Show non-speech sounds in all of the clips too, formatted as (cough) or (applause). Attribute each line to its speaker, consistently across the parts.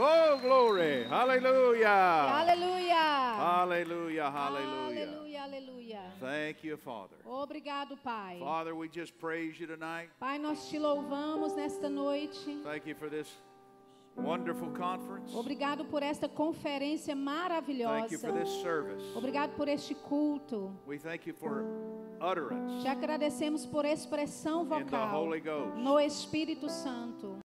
Speaker 1: Oh, glory! Hallelujah! Hallelujah! Hallelujah! Hallelujah! Hallelujah!
Speaker 2: Hallelujah!
Speaker 1: Thank you, Father.
Speaker 2: Obrigado, Pai.
Speaker 1: Father, we just praise you tonight.
Speaker 2: Pai, nós te louvamos nesta noite.
Speaker 1: Thank you for this Wonderful conference.
Speaker 2: Obrigado por esta conferência maravilhosa. Thank you for this
Speaker 1: service. Obrigado
Speaker 2: por este culto.
Speaker 1: We thank you for utterance
Speaker 2: Te agradecemos por expressão vocal in the Holy Ghost. no Espírito Santo.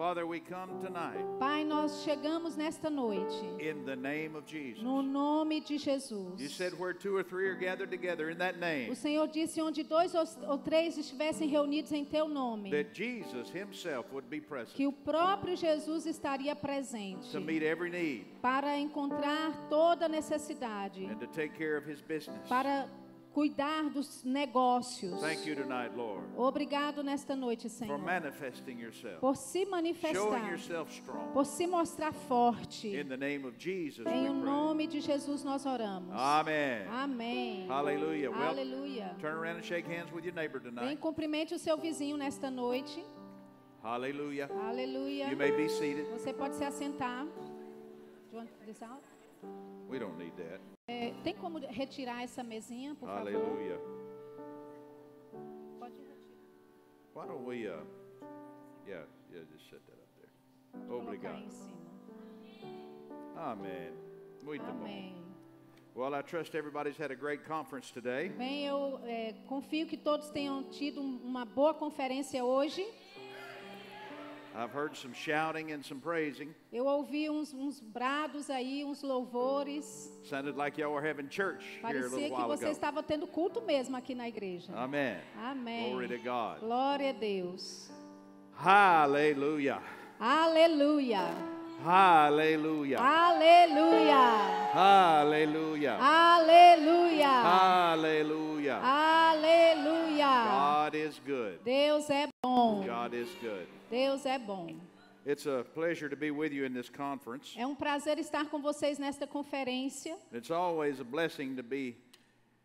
Speaker 1: Father, we come tonight,
Speaker 2: Pai, nós chegamos nesta noite.
Speaker 1: In the name of Jesus.
Speaker 2: No nome de Jesus.
Speaker 1: You said where two or three are gathered together in that name. O
Speaker 2: Senhor disse onde dois ou três estivessem reunidos em teu nome.
Speaker 1: That Jesus himself would be present. Que o
Speaker 2: próprio Jesus estaria presente.
Speaker 1: To meet every need.
Speaker 2: Para encontrar toda necessidade. And
Speaker 1: to take care of his business.
Speaker 2: Para cuidar dos negócios.
Speaker 1: Tonight, Lord,
Speaker 2: Obrigado nesta noite, Senhor.
Speaker 1: Yourself, por
Speaker 2: se manifestar.
Speaker 1: Strong, por
Speaker 2: se mostrar forte.
Speaker 1: Jesus, em o
Speaker 2: nome de Jesus nós oramos.
Speaker 1: Amém.
Speaker 2: Amém. Aleluia. Aleluia.
Speaker 1: Well, Bem,
Speaker 2: cumprimente o seu vizinho nesta noite.
Speaker 1: Aleluia. Aleluia. Você
Speaker 2: pode se assentar. Do you want this out?
Speaker 1: We don't need that.
Speaker 2: É, tem como retirar essa mesinha, por Aleluia. favor? Pode retirar.
Speaker 1: Why don't we, uh, yeah, yeah, just shut that up there. Obrigado. Amém. Muito Amém. bom. Well, I trust everybody's had a great conference today. Bem,
Speaker 2: eu é, confio que todos tenham tido uma boa conferência hoje.
Speaker 1: I've heard some shouting and some praising.
Speaker 2: Eu ouvi uns, uns brados aí, uns louvores.
Speaker 1: Sounded like y'all were having church Parecia here a little while que você ago. estava
Speaker 2: tendo culto mesmo aqui na igreja. Amen. Amém. Glory to God. Glória a Deus.
Speaker 1: Aleluia.
Speaker 2: Aleluia.
Speaker 1: Aleluia.
Speaker 2: Aleluia.
Speaker 1: Aleluia.
Speaker 2: Aleluia.
Speaker 1: Aleluia.
Speaker 2: Aleluia.
Speaker 1: God is good.
Speaker 2: Deus é bom.
Speaker 1: God is good.
Speaker 2: Deus é bom.
Speaker 1: It's a pleasure to be with you in this conference.
Speaker 2: É um prazer estar com vocês nesta conferência.
Speaker 1: It's always a blessing to be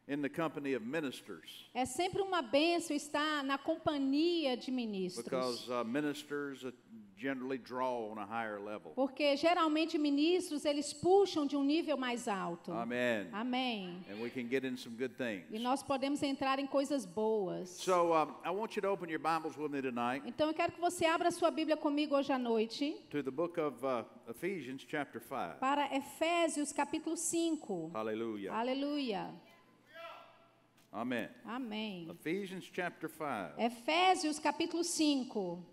Speaker 1: In the company of ministers.
Speaker 2: É sempre uma benção estar na companhia de ministros. Because
Speaker 1: uh, ministers uh, generally draw on a higher level.
Speaker 2: Porque geralmente ministros eles puxam de um nível mais alto. Amém. Amém.
Speaker 1: And we can get in some good things.
Speaker 2: E nós podemos entrar em coisas boas. Então eu quero que você abra sua Bíblia comigo hoje à noite.
Speaker 1: To the book of uh, Ephesians chapter
Speaker 2: Para Efésios capítulo 5. Aleluia. Aleluia. Amém. Amém.
Speaker 1: Ephesians chapter 5.
Speaker 2: Efésios capítulo 5.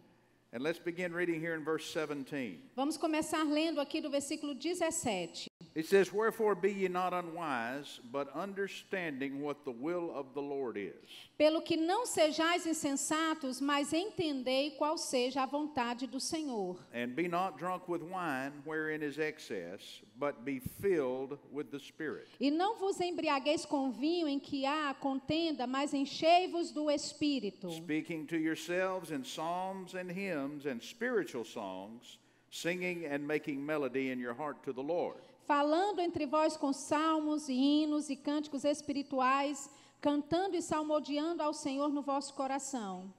Speaker 1: And let's begin reading here in verse 17.
Speaker 2: Vamos começar lendo aqui do versículo 17.
Speaker 1: It says, Wherefore be ye not unwise, but understanding what the will of the Lord is.
Speaker 2: Pelo que não sejais insensatos, mas entendei qual seja a vontade do Senhor.
Speaker 1: And be not drunk with wine, wherein is excess, but be filled with the Spirit.
Speaker 2: E não vos embriagueis com vinho em que há contenda, mas enchei-vos do Espírito.
Speaker 1: Speaking to yourselves in psalms and hymns and spiritual songs, singing and making melody in your heart to the Lord
Speaker 2: falando entre vós com salmos e hinos e cânticos espirituais, cantando e salmodiando ao Senhor no vosso coração.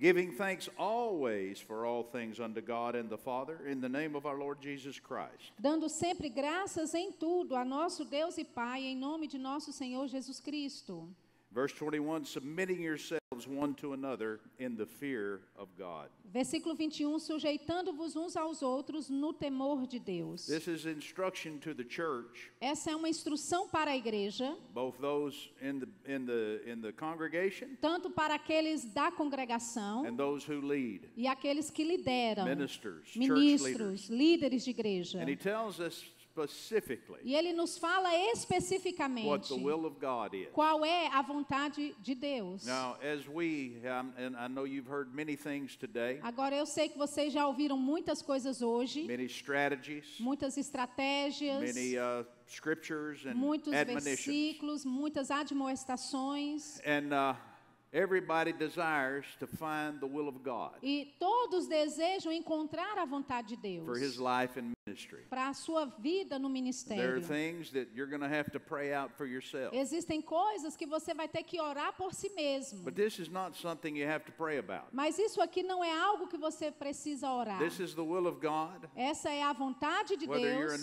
Speaker 1: Giving thanks always for all things unto God and the Father, in the name of our Lord Jesus Christ.
Speaker 2: Dando sempre graças em tudo a nosso Deus e Pai, em nome de nosso Senhor Jesus Cristo.
Speaker 1: Verse 21, submitting yourself yourselves one to another in the fear of God.
Speaker 2: Versículo 21, sujeitando-vos uns aos outros no temor de Deus. This
Speaker 1: is instruction to the church.
Speaker 2: Essa é uma instrução para a igreja.
Speaker 1: Both those in the in the in the congregation.
Speaker 2: Tanto para aqueles da congregação. And
Speaker 1: those who lead.
Speaker 2: E aqueles que lideram.
Speaker 1: Ministers, ministros,
Speaker 2: líderes de igreja. And he
Speaker 1: tells us
Speaker 2: e ele nos fala especificamente qual é a vontade de Deus. Agora eu sei que vocês já ouviram muitas coisas hoje. Muitas estratégias. Many,
Speaker 1: uh, scriptures and muitos versículos,
Speaker 2: muitas admoestações.
Speaker 1: And, uh, Everybody desires to find the will of God.
Speaker 2: E todos desejam encontrar a vontade de Deus. For his life and para a sua vida no ministério. Existem coisas que você vai ter que orar por si mesmo. Mas isso aqui não é algo que você precisa orar. Essa é a vontade de Deus.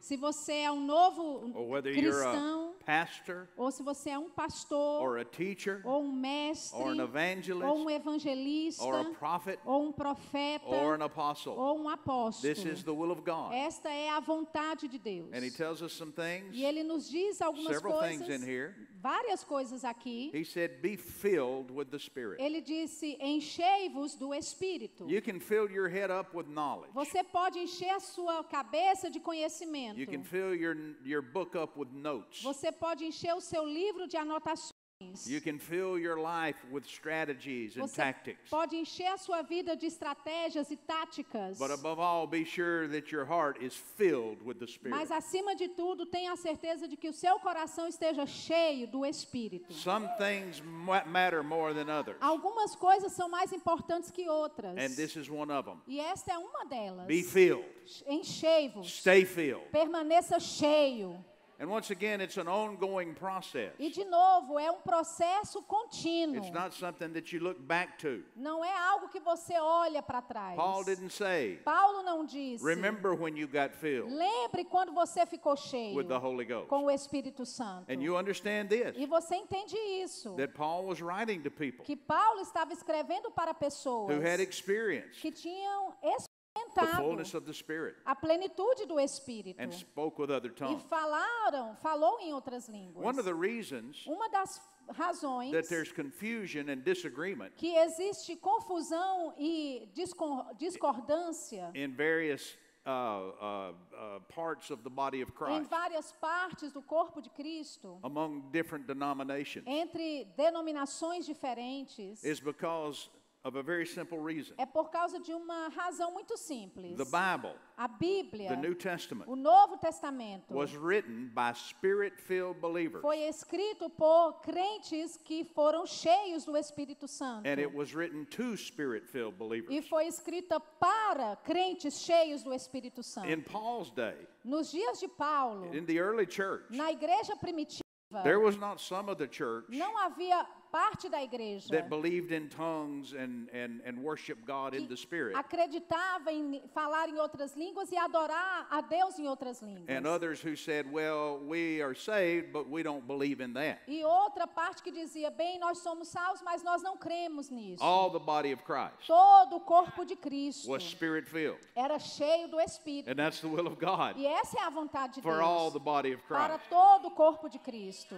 Speaker 2: se você é um novo cristão,
Speaker 1: pastor,
Speaker 2: ou se você é um pastor,
Speaker 1: teacher, ou um mestre, ou um
Speaker 2: evangelista, ou um profeta,
Speaker 1: ou
Speaker 2: um apóstolo. This is the will of esta é a vontade de Deus. And
Speaker 1: he tells us some things,
Speaker 2: e ele nos diz algumas coisas. in here. Várias coisas aqui.
Speaker 1: He said, Be filled with the Spirit.
Speaker 2: Ele disse: Enchei-vos do Espírito.
Speaker 1: You can fill your head up with knowledge.
Speaker 2: Você pode encher a sua cabeça de conhecimento. You can
Speaker 1: fill your, your book up with notes.
Speaker 2: Você pode encher o seu livro de anotações.
Speaker 1: You can fill your life with strategies and Você tactics.
Speaker 2: pode encher a sua vida de estratégias e táticas. Mas acima de tudo, tenha a certeza de que o seu coração esteja cheio do Espírito.
Speaker 1: Some things matter more than others.
Speaker 2: Algumas coisas são mais importantes que outras. And
Speaker 1: this is one of them.
Speaker 2: E esta é uma delas. Be filled. Enchei-vos. Permaneça cheio.
Speaker 1: And once again, it's an ongoing process.
Speaker 2: E de novo, é um processo contínuo. It's
Speaker 1: not something that you look back to.
Speaker 2: Não é algo que você olha para trás. Paul didn't say, Paulo não disse. Remember
Speaker 1: when you got filled
Speaker 2: Lembre quando você ficou cheio with the
Speaker 1: Holy Ghost. com
Speaker 2: o Espírito Santo.
Speaker 1: And you understand this, e
Speaker 2: você entende isso.
Speaker 1: That Paul was writing to people
Speaker 2: que Paulo estava escrevendo para pessoas who had
Speaker 1: experience.
Speaker 2: que tinham experiência
Speaker 1: a
Speaker 2: plenitude do Espírito
Speaker 1: e
Speaker 2: falaram, falou em outras línguas. Uma das razões que existe confusão e discordância
Speaker 1: em várias Uh, uh, uh, parts of the body of Christ. Em
Speaker 2: várias partes do corpo de Cristo.
Speaker 1: Among different denominations.
Speaker 2: Entre denominações diferentes.
Speaker 1: Is because Of a very simple reason.
Speaker 2: É por causa de uma razão muito simples. The Bible, a Bíblia, the New Testament, o Novo Testamento, was
Speaker 1: written by Spirit-filled believers. Foi
Speaker 2: escrito por crentes que foram cheios do Espírito Santo. And it
Speaker 1: was written to Spirit-filled believers. E
Speaker 2: foi escrita para crentes cheios do Espírito Santo. In
Speaker 1: Paul's day,
Speaker 2: nos dias de Paulo, in
Speaker 1: the early church,
Speaker 2: na igreja primitiva, there was
Speaker 1: not some of the church.
Speaker 2: Não havia parte da igreja que acreditava em falar em outras línguas e adorar a Deus em outras línguas. E outra parte que dizia, bem, nós somos salvos, mas nós não cremos nisso. All the
Speaker 1: body of Christ.
Speaker 2: Todo o corpo de Cristo. Was
Speaker 1: spirit filled.
Speaker 2: Era cheio do Espírito.
Speaker 1: And that's the will of God. E
Speaker 2: essa é a vontade de Deus. All the
Speaker 1: body of Christ. Para
Speaker 2: todo o corpo de Cristo.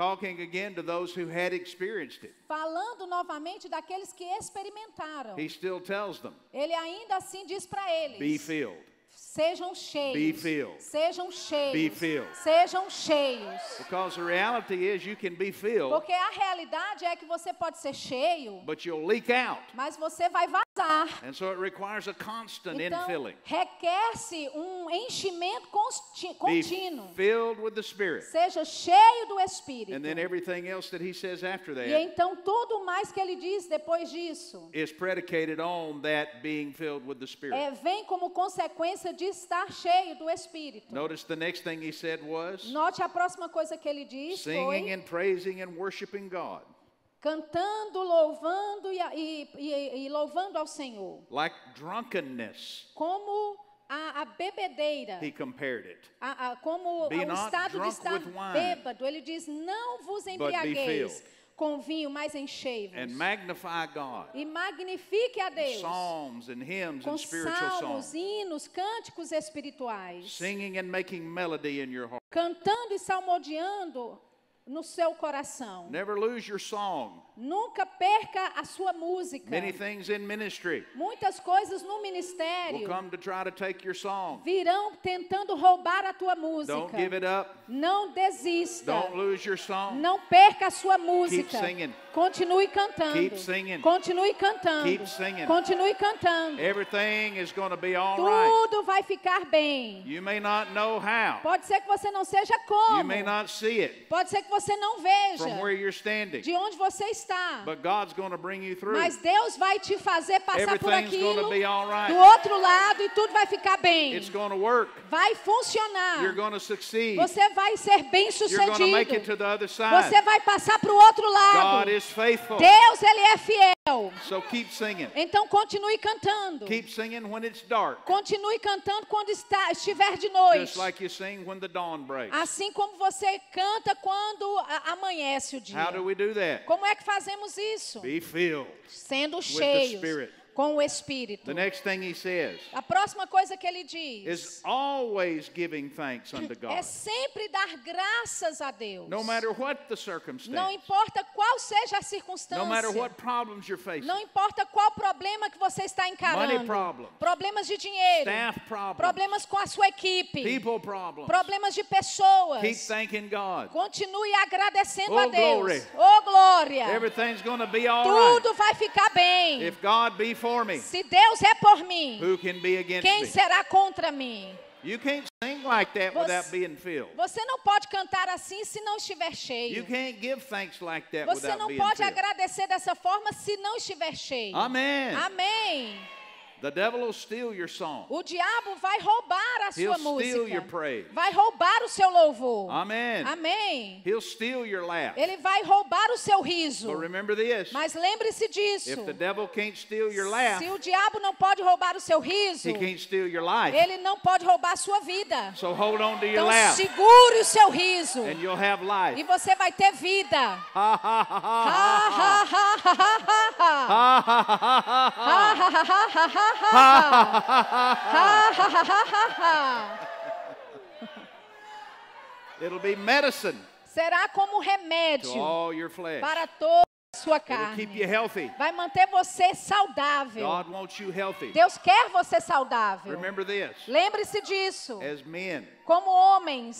Speaker 1: Talking again to those who had experienced it.
Speaker 2: Falando novamente daqueles que experimentaram. He
Speaker 1: still tells them,
Speaker 2: ele ainda assim diz para eles: Be filled. Sejam cheios. Be filled. Sejam cheios. Be filled. Sejam cheios.
Speaker 1: Because the reality is you can be filled, Porque
Speaker 2: a realidade é que você pode ser cheio.
Speaker 1: But you'll leak out.
Speaker 2: Mas você vai
Speaker 1: So então,
Speaker 2: requer-se um enchimento contínuo. Seja cheio do Espírito.
Speaker 1: That, e
Speaker 2: então tudo mais que ele diz depois disso é, vem como consequência de estar cheio do Espírito.
Speaker 1: Was,
Speaker 2: Note a próxima coisa que ele diz singing foi...
Speaker 1: and praising and worshiping God
Speaker 2: cantando, louvando e, e, e, louvando ao Senhor.
Speaker 1: Like drunkenness.
Speaker 2: Como a, a bebedeira.
Speaker 1: He compared it.
Speaker 2: A, a, como o estado de estar bêbado, ele diz: não vos embriagueis com vinho, mas enchei-vos. E magnifique a Deus. Psalms
Speaker 1: and hymns com and spiritual salmos, songs.
Speaker 2: hinos, cânticos espirituais.
Speaker 1: Singing and making melody in your heart.
Speaker 2: Cantando e salmodiando no seu coração.
Speaker 1: Never lose your song.
Speaker 2: Nunca perca a sua música. Many
Speaker 1: things in ministry
Speaker 2: Muitas coisas no will ministério come
Speaker 1: to try to take your song.
Speaker 2: virão tentando roubar a tua Don't música. give it up. Não desista. Don't lose your song. Não perca a sua música. singing. Continue cantando. Keep singing. Continue cantando. Keep singing. Continue cantando.
Speaker 1: Everything is going to be all right.
Speaker 2: Tudo vai ficar bem.
Speaker 1: You may not know how.
Speaker 2: Pode ser que você não seja You como. may
Speaker 1: not see it
Speaker 2: Pode ser que você não veja from where
Speaker 1: you're standing. de
Speaker 2: onde você está. Mas Deus vai te fazer passar por aquilo right. do outro lado e tudo vai ficar bem. Vai funcionar. Você vai ser bem sucedido.
Speaker 1: Você
Speaker 2: vai passar para o outro lado.
Speaker 1: Deus ele
Speaker 2: é fiel céu.
Speaker 1: So keep singing.
Speaker 2: Então continue cantando. Keep singing when it's dark. Continue cantando quando está, estiver de noite. Just like
Speaker 1: you sing when the dawn breaks. Assim
Speaker 2: como você canta quando amanhece o dia. How do
Speaker 1: we do that?
Speaker 2: Como é que fazemos isso?
Speaker 1: Be filled
Speaker 2: Sendo cheios com o espírito. The
Speaker 1: next thing he says
Speaker 2: a próxima coisa que ele diz is
Speaker 1: always giving thanks unto God. é
Speaker 2: sempre dar graças a Deus. No
Speaker 1: matter what the circumstance. Não
Speaker 2: importa qual seja a circunstância. No matter what
Speaker 1: problems you're facing. Não
Speaker 2: importa qual problema que você está encarando. Money problems. Problemas de dinheiro. Staff problems. Problemas com a sua equipe. People problems. Problemas de pessoas. Keep
Speaker 1: thanking God.
Speaker 2: Continue agradecendo oh, a Deus. Glory. Oh glória.
Speaker 1: Everything's gonna be all Tudo
Speaker 2: right. vai ficar bem. If
Speaker 1: God be for for me, se
Speaker 2: Deus é por mim, who
Speaker 1: can be against quem será
Speaker 2: contra mim?
Speaker 1: You can't sing like that você, without being filled.
Speaker 2: Você não pode cantar assim se não estiver cheio. You
Speaker 1: can't give thanks like that você without não being pode filled.
Speaker 2: agradecer dessa forma se não estiver cheio. Amém. Amém.
Speaker 1: The devil will steal your song.
Speaker 2: O diabo vai roubar a He'll sua música. your praise. Vai roubar o seu louvor. Amen. Amém.
Speaker 1: He'll steal your laugh.
Speaker 2: Ele vai roubar o seu riso. But remember this. Mas lembre-se disso. If the
Speaker 1: devil can't steal your laugh, Se o
Speaker 2: diabo não pode roubar o seu riso, he
Speaker 1: can't steal your life. ele
Speaker 2: não pode roubar a sua vida. So hold on to your então laugh. segure o seu riso. And you'll have life. E você vai ter vida. ha ha ha ha ha ha ha ha ha ha ha ha ha ha ha ha ha ha (laughs)
Speaker 1: It'll be medicine.
Speaker 2: Será como remédio to
Speaker 1: all your flesh. para
Speaker 2: toda a sua carne. keep you healthy. Vai manter você saudável. God
Speaker 1: wants you healthy. Deus
Speaker 2: quer você saudável. Lembre-se disso.
Speaker 1: As men,
Speaker 2: como homens,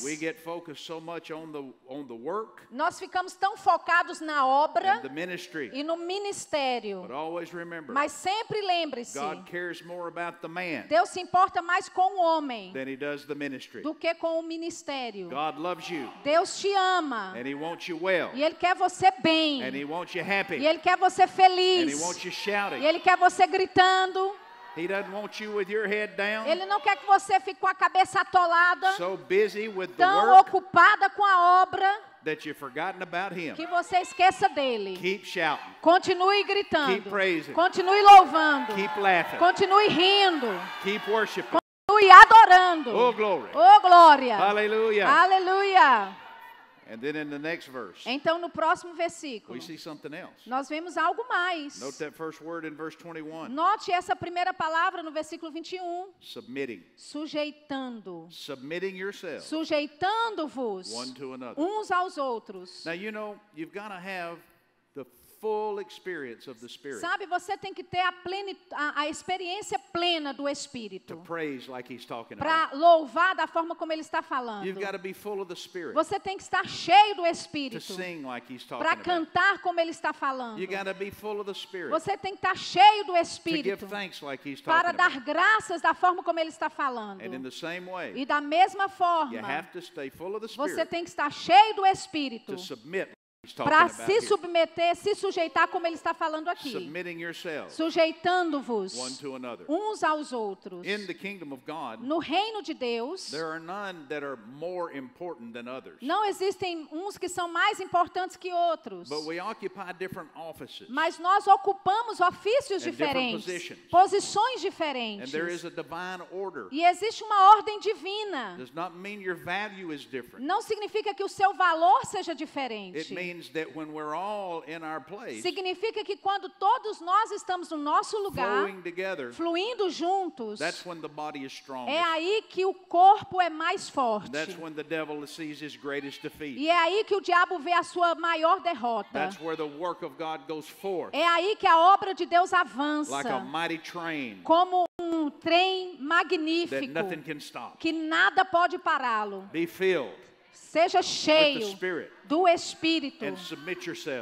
Speaker 1: so on the, on the work,
Speaker 2: nós ficamos tão focados na obra
Speaker 1: ministry, e
Speaker 2: no ministério.
Speaker 1: Remember, Mas
Speaker 2: sempre lembre-se: Deus se importa mais com o homem do que com o ministério. You, Deus te ama well, e Ele quer você bem,
Speaker 1: happy, e
Speaker 2: Ele quer você feliz,
Speaker 1: e Ele
Speaker 2: quer você gritando.
Speaker 1: He doesn't want you with your head down, Ele
Speaker 2: não quer que você fique com a cabeça atolada,
Speaker 1: so busy with the tão work
Speaker 2: ocupada com a obra,
Speaker 1: that you've forgotten about him. que
Speaker 2: você esqueça dele.
Speaker 1: Keep shouting.
Speaker 2: Continue gritando. Keep
Speaker 1: praising. Continue
Speaker 2: louvando.
Speaker 1: Keep laughing. Continue rindo. Keep worshiping.
Speaker 2: Continue adorando. Oh, glória. Oh, glória.
Speaker 1: Aleluia.
Speaker 2: Aleluia.
Speaker 1: And then in the next verse,
Speaker 2: então no próximo versículo, we see
Speaker 1: something else.
Speaker 2: nós vemos algo mais. Note,
Speaker 1: that first word in verse 21.
Speaker 2: Note essa primeira palavra no versículo 21.
Speaker 1: Submitting.
Speaker 2: Sujeitando.
Speaker 1: Submitting
Speaker 2: Sujeitando-vos. Uns aos outros.
Speaker 1: Now you know, you've got to have
Speaker 2: Sabe, você tem que ter a, a, a experiência plena do Espírito. Like Para louvar da forma como ele está falando. Você tem que estar cheio do Espírito.
Speaker 1: Like Para cantar
Speaker 2: como ele está falando. Você tem que estar cheio do Espírito.
Speaker 1: Like Para dar about.
Speaker 2: graças da forma como ele está falando.
Speaker 1: Way, e
Speaker 2: da mesma forma, você tem que estar cheio do Espírito para se submeter, se sujeitar, como ele está falando aqui. Sujeitando-vos
Speaker 1: uns aos outros. no
Speaker 2: reino de Deus, não existem uns que são mais importantes que outros. Mas nós ocupamos ofícios diferentes, posições diferentes. E existe uma ordem divina. Não significa que o seu valor seja diferente. Significa que quando todos nós estamos no nosso lugar, together, fluindo juntos, é aí que o corpo é mais forte. E é aí que o diabo vê a sua maior derrota. É aí que a obra de Deus avança. Like a
Speaker 1: mighty train.
Speaker 2: Como um trem magnífico que nada pode pará-lo. Seja cheio do Espírito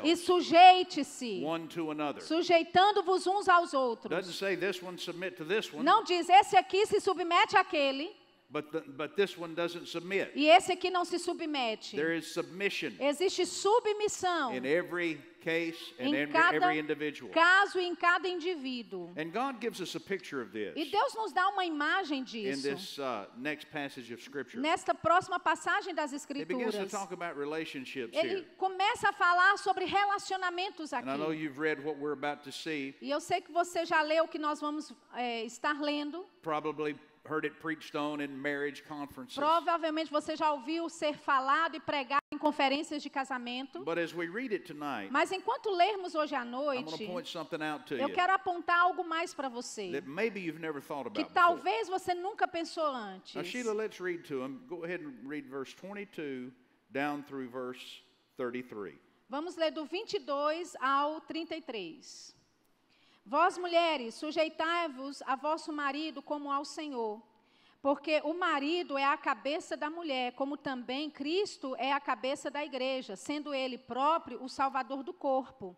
Speaker 2: e sujeite-se, sujeitando-vos uns aos outros. Não diz esse aqui se submete àquele.
Speaker 1: But the, but this one doesn't submit.
Speaker 2: E esse aqui não se submete.
Speaker 1: There is submission
Speaker 2: Existe submissão.
Speaker 1: In every case and em cada every individual. caso
Speaker 2: em cada indivíduo.
Speaker 1: And God gives us a picture of this e
Speaker 2: Deus nos dá uma imagem disso. In this,
Speaker 1: uh, next passage of scripture.
Speaker 2: Nesta próxima passagem das Escrituras. begins to talk
Speaker 1: about relationships Ele here.
Speaker 2: começa a falar sobre relacionamentos aqui. And I know
Speaker 1: you've read what we're about to see.
Speaker 2: E eu sei que você já leu o que nós vamos é, estar lendo. Provavelmente você já ouviu ser falado e pregado conferências de casamento.
Speaker 1: Tonight, Mas
Speaker 2: enquanto lermos hoje à noite, eu quero apontar algo mais para você
Speaker 1: que talvez
Speaker 2: você nunca pensou antes. Now, Sheila,
Speaker 1: let's read to him. Go ahead and read verse 22 down through verse 33.
Speaker 2: Vamos ler do 22 ao 33. Vós mulheres, sujeitai-vos a vosso marido como ao Senhor porque o marido é a cabeça da mulher, como também Cristo é a cabeça da igreja, sendo ele próprio o salvador do corpo.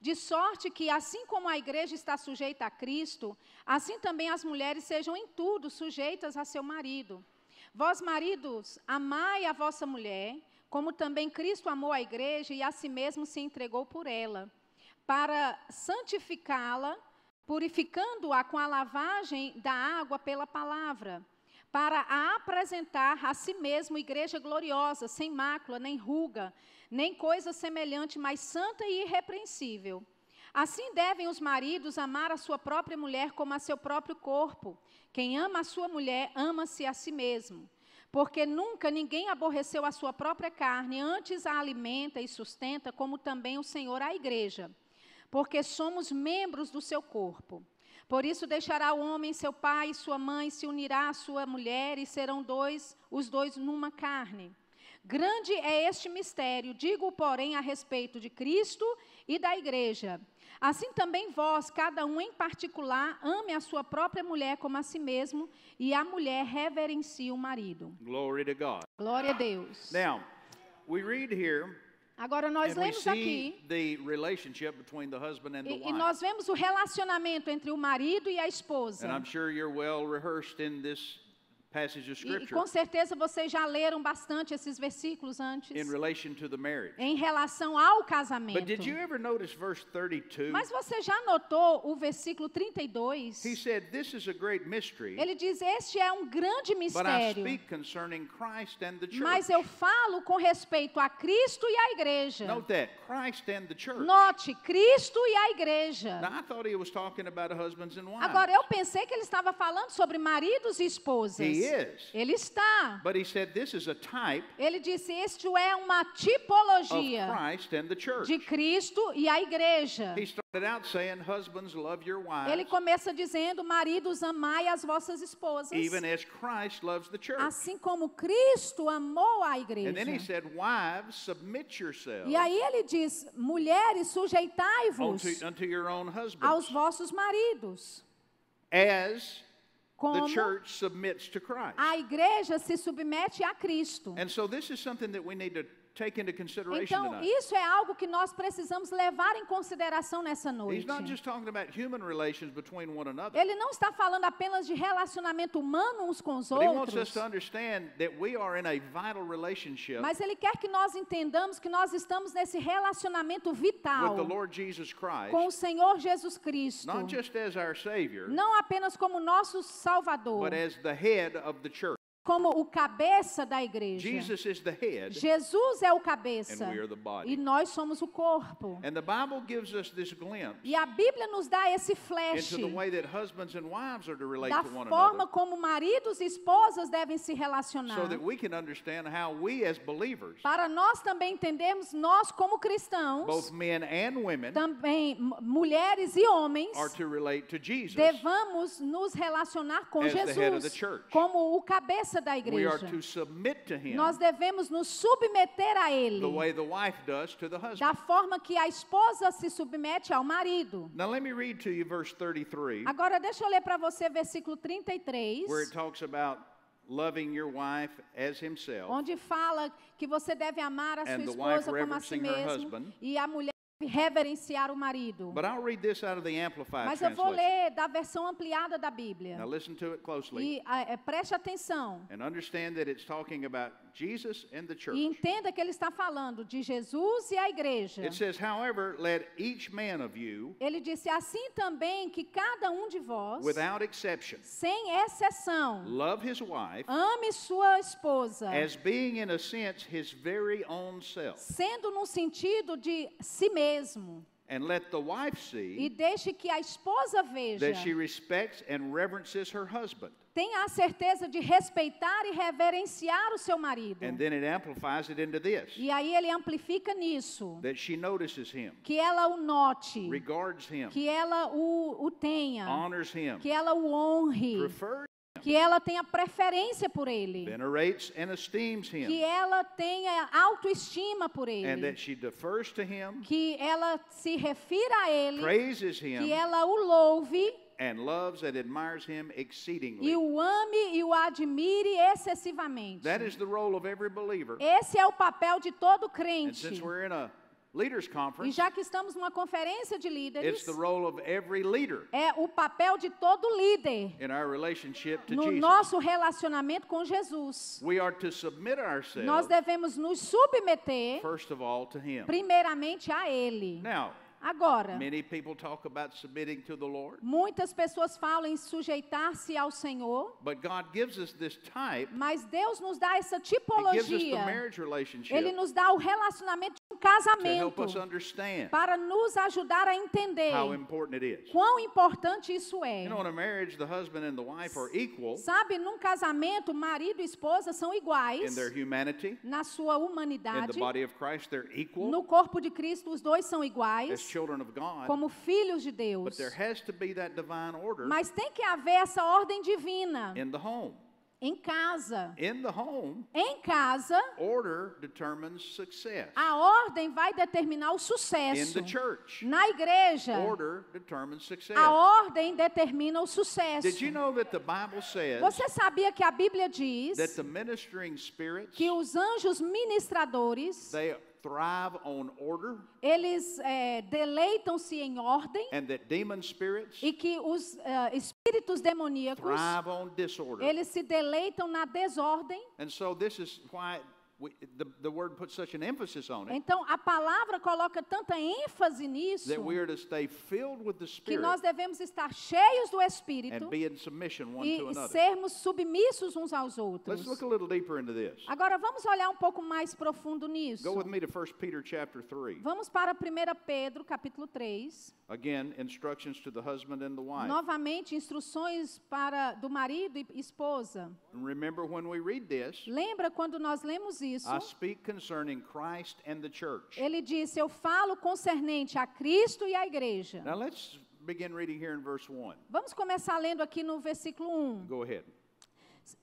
Speaker 2: De sorte que, assim como a igreja está sujeita a Cristo, assim também as mulheres sejam em tudo sujeitas a seu marido. Vós, maridos, amai a vossa mulher, como também Cristo amou a igreja e a si mesmo se entregou por ela, para santificá-la purificando-a com a lavagem da água pela palavra, para a apresentar a si mesmo igreja gloriosa, sem mácula, nem ruga, nem coisa semelhante, mas santa e irrepreensível. Assim devem os maridos amar a sua própria mulher como a seu próprio corpo. Quem ama a sua mulher, ama-se a si mesmo. Porque nunca ninguém aborreceu a sua própria carne, antes a alimenta e sustenta, como também o Senhor a igreja porque somos membros do seu corpo. Por isso deixará o homem seu pai e sua mãe, se unirá à sua mulher e serão dois, os dois numa carne. Grande é este mistério, digo, porém, a respeito de Cristo e da igreja. Assim também vós, cada um em particular, ame a sua própria mulher como a si mesmo, e a mulher reverencie o marido.
Speaker 1: Glória
Speaker 2: a Deus. Now,
Speaker 1: we read here
Speaker 2: Agora nós lemos aqui
Speaker 1: e, e, nós
Speaker 2: vemos o relacionamento entre o marido e a esposa. And I'm
Speaker 1: sure you're well rehearsed in this passage of scripture. E, e com
Speaker 2: certeza vocês já leram bastante esses versículos antes. In
Speaker 1: relation to the marriage.
Speaker 2: Em relação ao casamento. But did you
Speaker 1: ever notice verse 32? Mas
Speaker 2: você já notou o versículo 32? He
Speaker 1: said, This is a great mystery, Ele
Speaker 2: diz: "Este é um grande mistério." But I
Speaker 1: speak concerning Christ and the church. Mas eu
Speaker 2: falo com respeito a Cristo e à igreja. Note that, Christ and the church. Note Cristo e a igreja. Now, I thought he was talking about husbands and wives. Agora eu pensei que ele estava falando sobre maridos e esposas. He is. Ele está.
Speaker 1: But he said this is a type
Speaker 2: Ele disse isto é uma tipologia of
Speaker 1: Christ and the church. de
Speaker 2: Cristo e a igreja. He
Speaker 1: started out saying husbands love your wives. Ele
Speaker 2: começa dizendo maridos amai as vossas esposas. Even
Speaker 1: as Christ loves the church. Assim
Speaker 2: como Cristo amou a igreja. And then he
Speaker 1: said wives submit yourselves. E
Speaker 2: aí ele diz mulheres sujeitai-vos aos vossos maridos.
Speaker 1: As como
Speaker 2: a igreja se submete a Cristo
Speaker 1: take into consideration então, isso
Speaker 2: é algo que nós precisamos levar em consideração nessa noite. Ele não está falando apenas de relacionamento humano uns com os outros. Mas ele quer que nós entendamos que nós estamos nesse relacionamento vital com o Senhor Jesus Cristo. não apenas como nosso Salvador, como o cabeça da igreja. Jesus,
Speaker 1: is the head, Jesus
Speaker 2: é o cabeça. And we are the body. E nós somos o corpo.
Speaker 1: And the Bible gives us this glimpse
Speaker 2: e a Bíblia nos dá esse flash into the
Speaker 1: way that husbands and wives are to relate da to one forma another,
Speaker 2: como maridos e esposas devem se relacionar. So that
Speaker 1: we can understand how we as believers,
Speaker 2: para nós também entendermos nós como cristãos, both
Speaker 1: men and women,
Speaker 2: também mulheres e homens, are
Speaker 1: to relate to Jesus,
Speaker 2: devamos nos relacionar com Jesus the head of the church. como o cabeça liderança da igreja. Nós devemos nos submeter a ele. Da forma que a esposa se submete ao marido. Agora deixa eu ler para você versículo 33. Where it
Speaker 1: talks about Loving your wife as himself, onde
Speaker 2: fala que você deve amar a sua esposa como a si mesmo husband, e a mulher reverenciar o marido.
Speaker 1: Mas eu vou ler
Speaker 2: da versão ampliada da Bíblia. Now
Speaker 1: listen to it closely. E
Speaker 2: uh, preste atenção.
Speaker 1: And understand that it's talking about Jesus and the church. E
Speaker 2: entenda que ele está falando de Jesus e a igreja. It
Speaker 1: says, however, let each man of you,
Speaker 2: ele disse assim também que cada um de vós,
Speaker 1: without exception,
Speaker 2: sem exceção,
Speaker 1: love his wife,
Speaker 2: ame sua esposa, as
Speaker 1: being in a sense his very own self.
Speaker 2: Sendo no sentido de si mesmo mesmo.
Speaker 1: And let the wife see e
Speaker 2: deixe que a esposa veja that she
Speaker 1: respects and reverences her husband.
Speaker 2: Tenha a certeza de respeitar e reverenciar o seu marido. And
Speaker 1: then it amplifies it into this,
Speaker 2: e aí ele amplifica nisso.
Speaker 1: That she notices him, que ela o note. Regards him, que ela
Speaker 2: o, o tenha. Honors him, que ela o honre. Prefers que ela tenha preferência por ele,
Speaker 1: venerates and esteems him, que
Speaker 2: ela tenha autoestima por and ele,
Speaker 1: that she defers to him,
Speaker 2: que ela se refira a ele, praises
Speaker 1: que ela
Speaker 2: o louve
Speaker 1: and loves and admires him
Speaker 2: e o ame e o admire excessivamente. That
Speaker 1: is the role of every believer.
Speaker 2: Esse é o papel de todo And crente. since
Speaker 1: we're in a e já
Speaker 2: que estamos numa conferência de líderes, é o papel de todo líder no Jesus. nosso relacionamento com Jesus. Nós devemos nos submeter, all, primeiramente, a Ele. Agora, muitas pessoas falam em sujeitar-se ao Senhor, mas Deus nos dá essa tipologia. Ele nos dá o relacionamento de um casamento para nos ajudar a entender quão importante isso é. Sabe, num casamento, marido e esposa são iguais na sua humanidade. no corpo de Cristo, os dois são iguais como filhos de Deus. Mas tem que haver essa ordem divina. In the home. Em casa.
Speaker 1: In the home,
Speaker 2: em casa.
Speaker 1: Order determines success.
Speaker 2: A ordem vai determinar o sucesso. In the church, Na igreja.
Speaker 1: Order determines success. A
Speaker 2: ordem determina o sucesso. Did you
Speaker 1: know that the Bible says Você
Speaker 2: sabia que a Bíblia diz that
Speaker 1: the ministering spirits,
Speaker 2: que os anjos ministradores
Speaker 1: they thrive on order,
Speaker 2: eles é, deleitam-se em ordem
Speaker 1: and that demon spirits
Speaker 2: e que os uh, espíritos demoníacos thrive
Speaker 1: on disorder. eles
Speaker 2: se deleitam na desordem.
Speaker 1: And so this is why
Speaker 2: então a palavra coloca tanta ênfase nisso que nós devemos estar cheios do Espírito
Speaker 1: e sermos
Speaker 2: submissos uns aos outros. Agora vamos olhar um pouco mais profundo nisso. Vamos para 1 Pedro capítulo 3. Novamente instruções para do marido e esposa. Lembra quando nós lemos isso? isso. Ele disse: Eu falo concernente a Cristo e à igreja. Now
Speaker 1: let's begin reading here in verse 1.
Speaker 2: Vamos começar lendo aqui no versículo 1. Go ahead.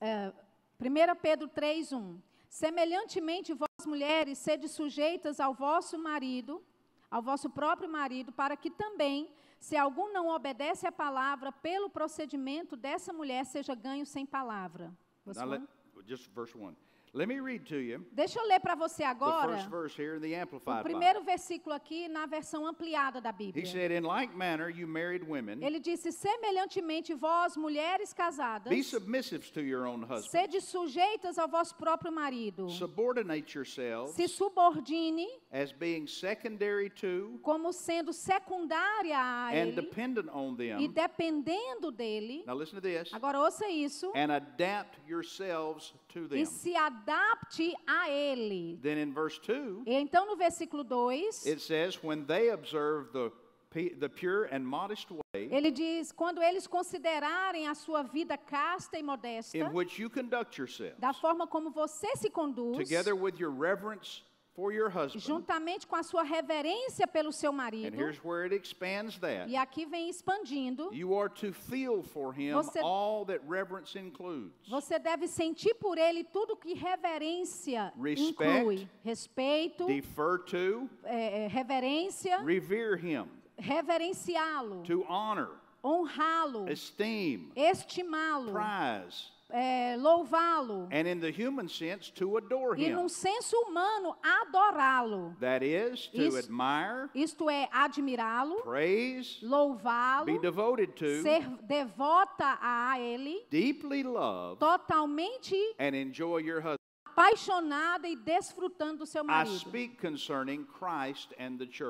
Speaker 2: Uh, é, 1 Pedro 3, 1. Semelhantemente, vós mulheres, sede sujeitas ao vosso marido, ao vosso próprio marido, para que também, se algum não obedece à palavra, pelo procedimento dessa mulher seja ganho sem palavra. Now, let,
Speaker 1: just verse 1. Let me read to you
Speaker 2: Deixa eu ler para você agora the first
Speaker 1: verse here in the amplified o primeiro
Speaker 2: Bible. versículo aqui na versão ampliada da Bíblia. He said,
Speaker 1: In like manner, you married women, Ele
Speaker 2: disse, semelhantemente vós, mulheres casadas, be
Speaker 1: submissive to your own husband.
Speaker 2: sede sujeitas ao vosso próprio marido.
Speaker 1: Subordinate yourselves, se
Speaker 2: subordine
Speaker 1: as being secondary to,
Speaker 2: como sendo secundária a and ele
Speaker 1: dependent on them, e
Speaker 2: dependendo dele.
Speaker 1: Now listen to this,
Speaker 2: agora ouça isso.
Speaker 1: e adapt yourselves to them. E se
Speaker 2: adapte a ele.
Speaker 1: Then in verse 2,
Speaker 2: e então no versículo 2, it
Speaker 1: says when they observe the the pure and modest way. Ele
Speaker 2: diz quando eles considerarem a sua vida casta e modesta. In
Speaker 1: which you conduct yourself.
Speaker 2: Da forma como você se conduz. Together with
Speaker 1: your reverence
Speaker 2: juntamente com a sua reverência pelo seu marido. E aqui vem expandindo.
Speaker 1: você,
Speaker 2: Você deve sentir por ele tudo que reverência Respect, inclui, respeito,
Speaker 1: to,
Speaker 2: é, é reverência, reverenciá-lo, honrá-lo, estimá-lo, é, louvá-lo. E num senso humano, adorá-lo.
Speaker 1: That is, to isto, admire,
Speaker 2: isto é, admirá-lo, louvá-lo, ser devota a ele,
Speaker 1: deeply love,
Speaker 2: totalmente
Speaker 1: and enjoy your husband
Speaker 2: apaixonada e desfrutando do seu marido.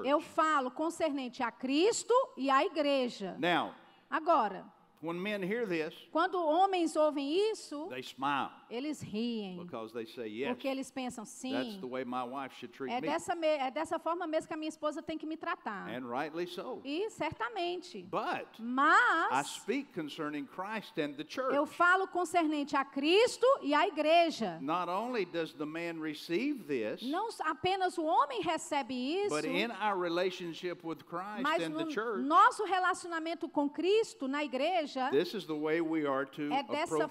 Speaker 2: Eu falo concernente a Cristo e à igreja. Now, Agora.
Speaker 1: When men hear this,
Speaker 2: Quando homens ouvem isso, they smile eles riem.
Speaker 1: Because they say, yes, porque
Speaker 2: eles pensam, sim, that's the
Speaker 1: way my wife should treat é, Dessa
Speaker 2: me, é dessa forma mesmo que a minha esposa tem que me tratar. And
Speaker 1: rightly so.
Speaker 2: E certamente. But, Mas I
Speaker 1: speak concerning Christ and the church. eu
Speaker 2: falo concernente a Cristo e à igreja.
Speaker 1: Not only does the man receive this,
Speaker 2: Não apenas o homem recebe isso, but in
Speaker 1: our relationship with Christ mas and no the church,
Speaker 2: nosso relacionamento com Cristo na igreja,
Speaker 1: é dessa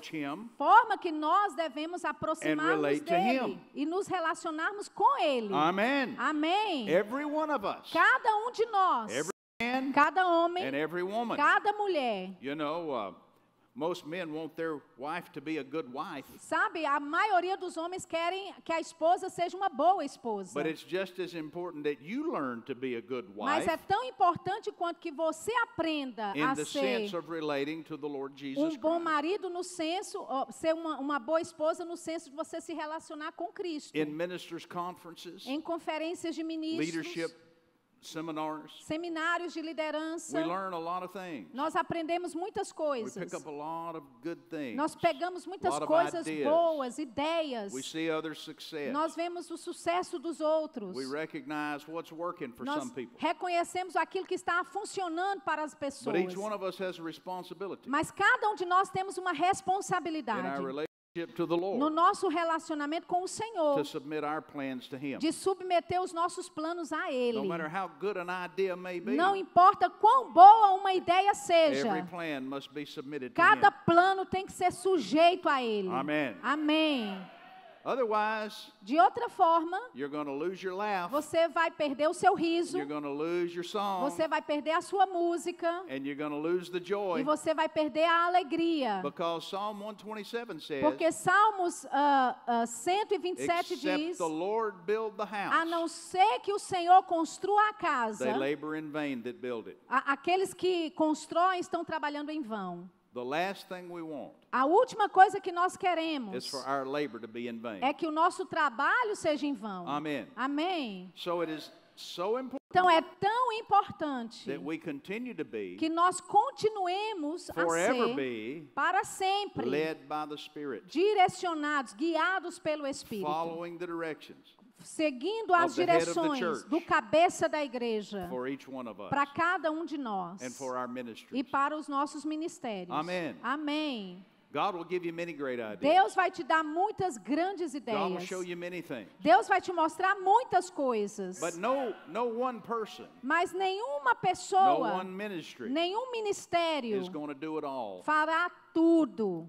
Speaker 2: forma que nós devemos aproximar-nos dele e nos relacionarmos com ele. Amém. Amém. Cada um de nós, cada homem, cada mulher.
Speaker 1: You know, uh, Most men want their wife to be a good wife.
Speaker 2: Sabe, a maioria dos homens querem que a esposa seja uma boa esposa. But it's
Speaker 1: just as important that you learn to be a good wife. Mas é tão
Speaker 2: importante quanto que você aprenda a ser um bom marido no senso, ser uma, uma boa esposa no senso de você se relacionar com Cristo. In
Speaker 1: ministers conferences,
Speaker 2: em conferências de ministros.
Speaker 1: Leadership seminars.
Speaker 2: Seminários de liderança. We learn
Speaker 1: a lot of things.
Speaker 2: Nós aprendemos muitas coisas. We pick up
Speaker 1: a lot of good things. Nós
Speaker 2: pegamos muitas coisas ideas. boas, ideias. We
Speaker 1: see other success. Nós
Speaker 2: vemos o sucesso dos outros. We
Speaker 1: recognize what's working for Nós some people.
Speaker 2: reconhecemos aquilo que está funcionando para as pessoas. But each one
Speaker 1: of us has a responsibility.
Speaker 2: Mas cada um de nós temos uma responsabilidade no nosso relacionamento com o Senhor, de submeter os nossos planos a Ele. Não importa quão boa uma ideia seja, cada plano tem que ser sujeito a Ele. Amém. Amém. Otherwise, de outra forma, laugh, você vai perder o seu riso,
Speaker 1: song, você
Speaker 2: vai perder a sua música, joy, e você vai perder a alegria. Says, Porque Salmos uh, uh, 127 diz:
Speaker 1: A
Speaker 2: não ser que o Senhor construa a casa, aqueles que constroem estão trabalhando em vão a última coisa que nós queremos é que o nosso trabalho seja em vão. Amém. Amém. então é tão importante que nós continuemos a ser para sempre direcionados, guiados pelo Espírito, seguindo as direções do cabeça da igreja para cada um de nós e para os nossos ministérios. Amém. Amém. Deus vai te dar muitas grandes ideias. Deus vai te mostrar muitas coisas. Mas nenhuma pessoa, nenhum ministério fará tudo.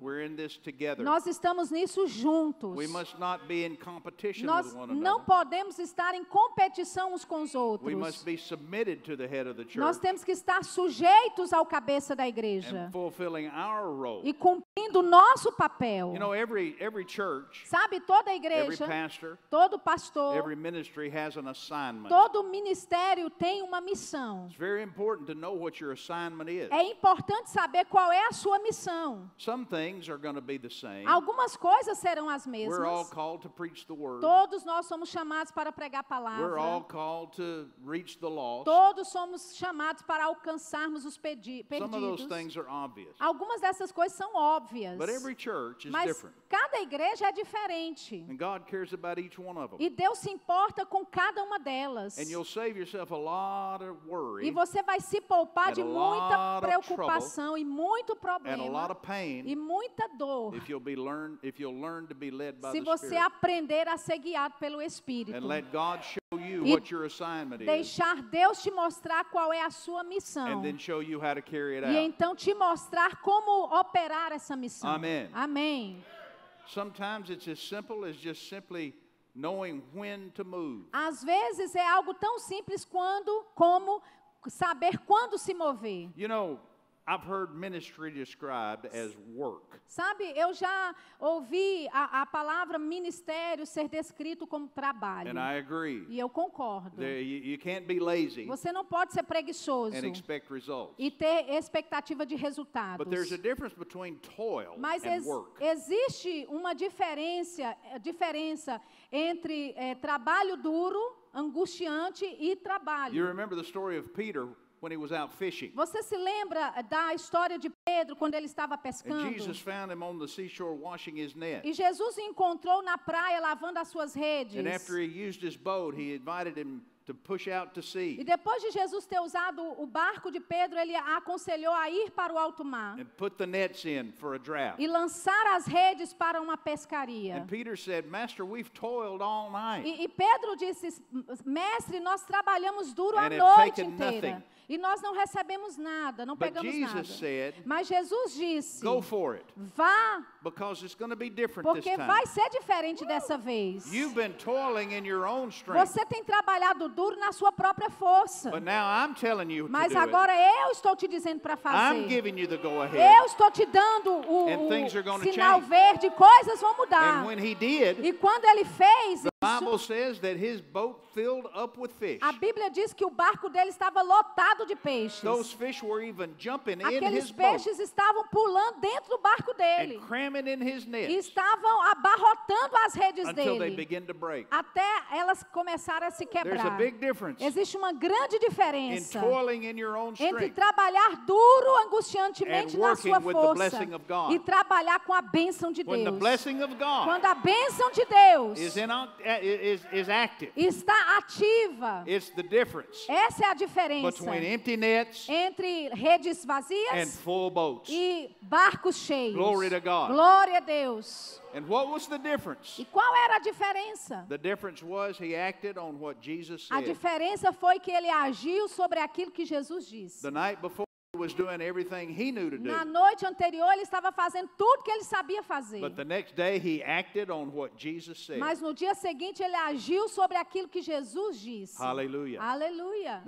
Speaker 2: Nós estamos nisso juntos.
Speaker 1: Nós não
Speaker 2: podemos estar em competição uns com os outros. Nós temos que estar sujeitos ao cabeça da igreja. E cumprindo o nosso papel. You know,
Speaker 1: every, every church,
Speaker 2: Sabe, toda igreja, pastor, todo pastor, every
Speaker 1: ministry has an assignment. todo
Speaker 2: ministério tem uma missão. É importante saber qual é a sua missão são. Algumas coisas serão as mesmas. Todos nós somos chamados para pregar a palavra. Todos somos chamados para alcançarmos os perdidos. Algumas dessas coisas são óbvias. Mas cada igreja é diferente. E Deus se importa com cada uma delas. E você vai se poupar de muita preocupação e muito problema pain, e muita dor if
Speaker 1: you'll be learn, if you'll learn to be led by se você Spirit.
Speaker 2: aprender a ser guiado pelo Espírito. And let
Speaker 1: God show you what your assignment is. deixar
Speaker 2: Deus te mostrar qual é a sua missão. And then
Speaker 1: show you how to carry it out. E
Speaker 2: então te mostrar como operar essa missão. Amém. Amém.
Speaker 1: Sometimes it's as simple as just simply knowing when to move.
Speaker 2: Às vezes é algo tão simples quando como saber quando se mover.
Speaker 1: You know, I've heard ministry described as work.
Speaker 2: Sabe, eu já ouvi a, a palavra ministério ser descrito como trabalho. And I
Speaker 1: agree. E
Speaker 2: eu concordo. you,
Speaker 1: you can't be lazy Você
Speaker 2: não pode ser preguiçoso and
Speaker 1: expect results.
Speaker 2: e ter expectativa de resultados. But there's a
Speaker 1: difference between toil Mas and ex work.
Speaker 2: existe uma diferença, eh, diferença entre é, trabalho duro angustiante e trabalho. Você
Speaker 1: lembra the história de Peter when he was out fishing.
Speaker 2: Você se lembra eh, da história de Pedro quando ele estava pescando? And Jesus
Speaker 1: found him on the seashore washing his net. E
Speaker 2: Jesus o encontrou na praia lavando as suas redes. And after he
Speaker 1: used his boat, he invited him To push out to sea. E
Speaker 2: depois de Jesus ter usado o barco de Pedro, ele a aconselhou a ir para o alto mar. And
Speaker 1: put the nets in for a draft. E
Speaker 2: lançar as redes para uma pescaria. And
Speaker 1: Peter said, Master, we've toiled all night. E,
Speaker 2: e Pedro disse, Mestre, nós trabalhamos duro And a noite inteira. Nothing. E nós não recebemos nada, não But pegamos Jesus nada. Said, Mas Jesus disse: Go for it, Vá,
Speaker 1: porque vai
Speaker 2: ser diferente Woo! dessa vez. Você tem trabalhado duro na sua própria força.
Speaker 1: Mas agora
Speaker 2: eu estou te dizendo para fazer.
Speaker 1: Eu
Speaker 2: estou te dando o, o sinal change. verde, coisas vão mudar. Did, e quando ele fez a Bíblia diz que o barco dele estava lotado de peixes. Those
Speaker 1: fish were even jumping Aqueles in his peixes
Speaker 2: boat estavam pulando dentro do barco dele. And cramming in his e estavam abarrotando as redes until dele. They
Speaker 1: begin to break.
Speaker 2: Até elas começaram a se quebrar. There's a big difference Existe uma grande diferença in toiling in your own strength entre trabalhar duro angustiantemente and na sua força with the of God. e trabalhar com a bênção de When Deus.
Speaker 1: The of God Quando
Speaker 2: a bênção de Deus is is, is active. Está ativa.
Speaker 1: It's the difference
Speaker 2: Essa é a diferença between empty nets entre redes vazias and
Speaker 1: full boats.
Speaker 2: e barcos cheios. Glory to God. Glória a Deus.
Speaker 1: And what was the difference?
Speaker 2: E qual era a diferença?
Speaker 1: The difference was he acted on what Jesus said. A
Speaker 2: diferença foi que ele agiu sobre aquilo que Jesus disse.
Speaker 1: The night before Was doing everything he knew to do. Na
Speaker 2: noite anterior ele estava fazendo tudo que ele sabia fazer. Mas no dia seguinte ele agiu sobre aquilo que Jesus disse. Aleluia. Aleluia.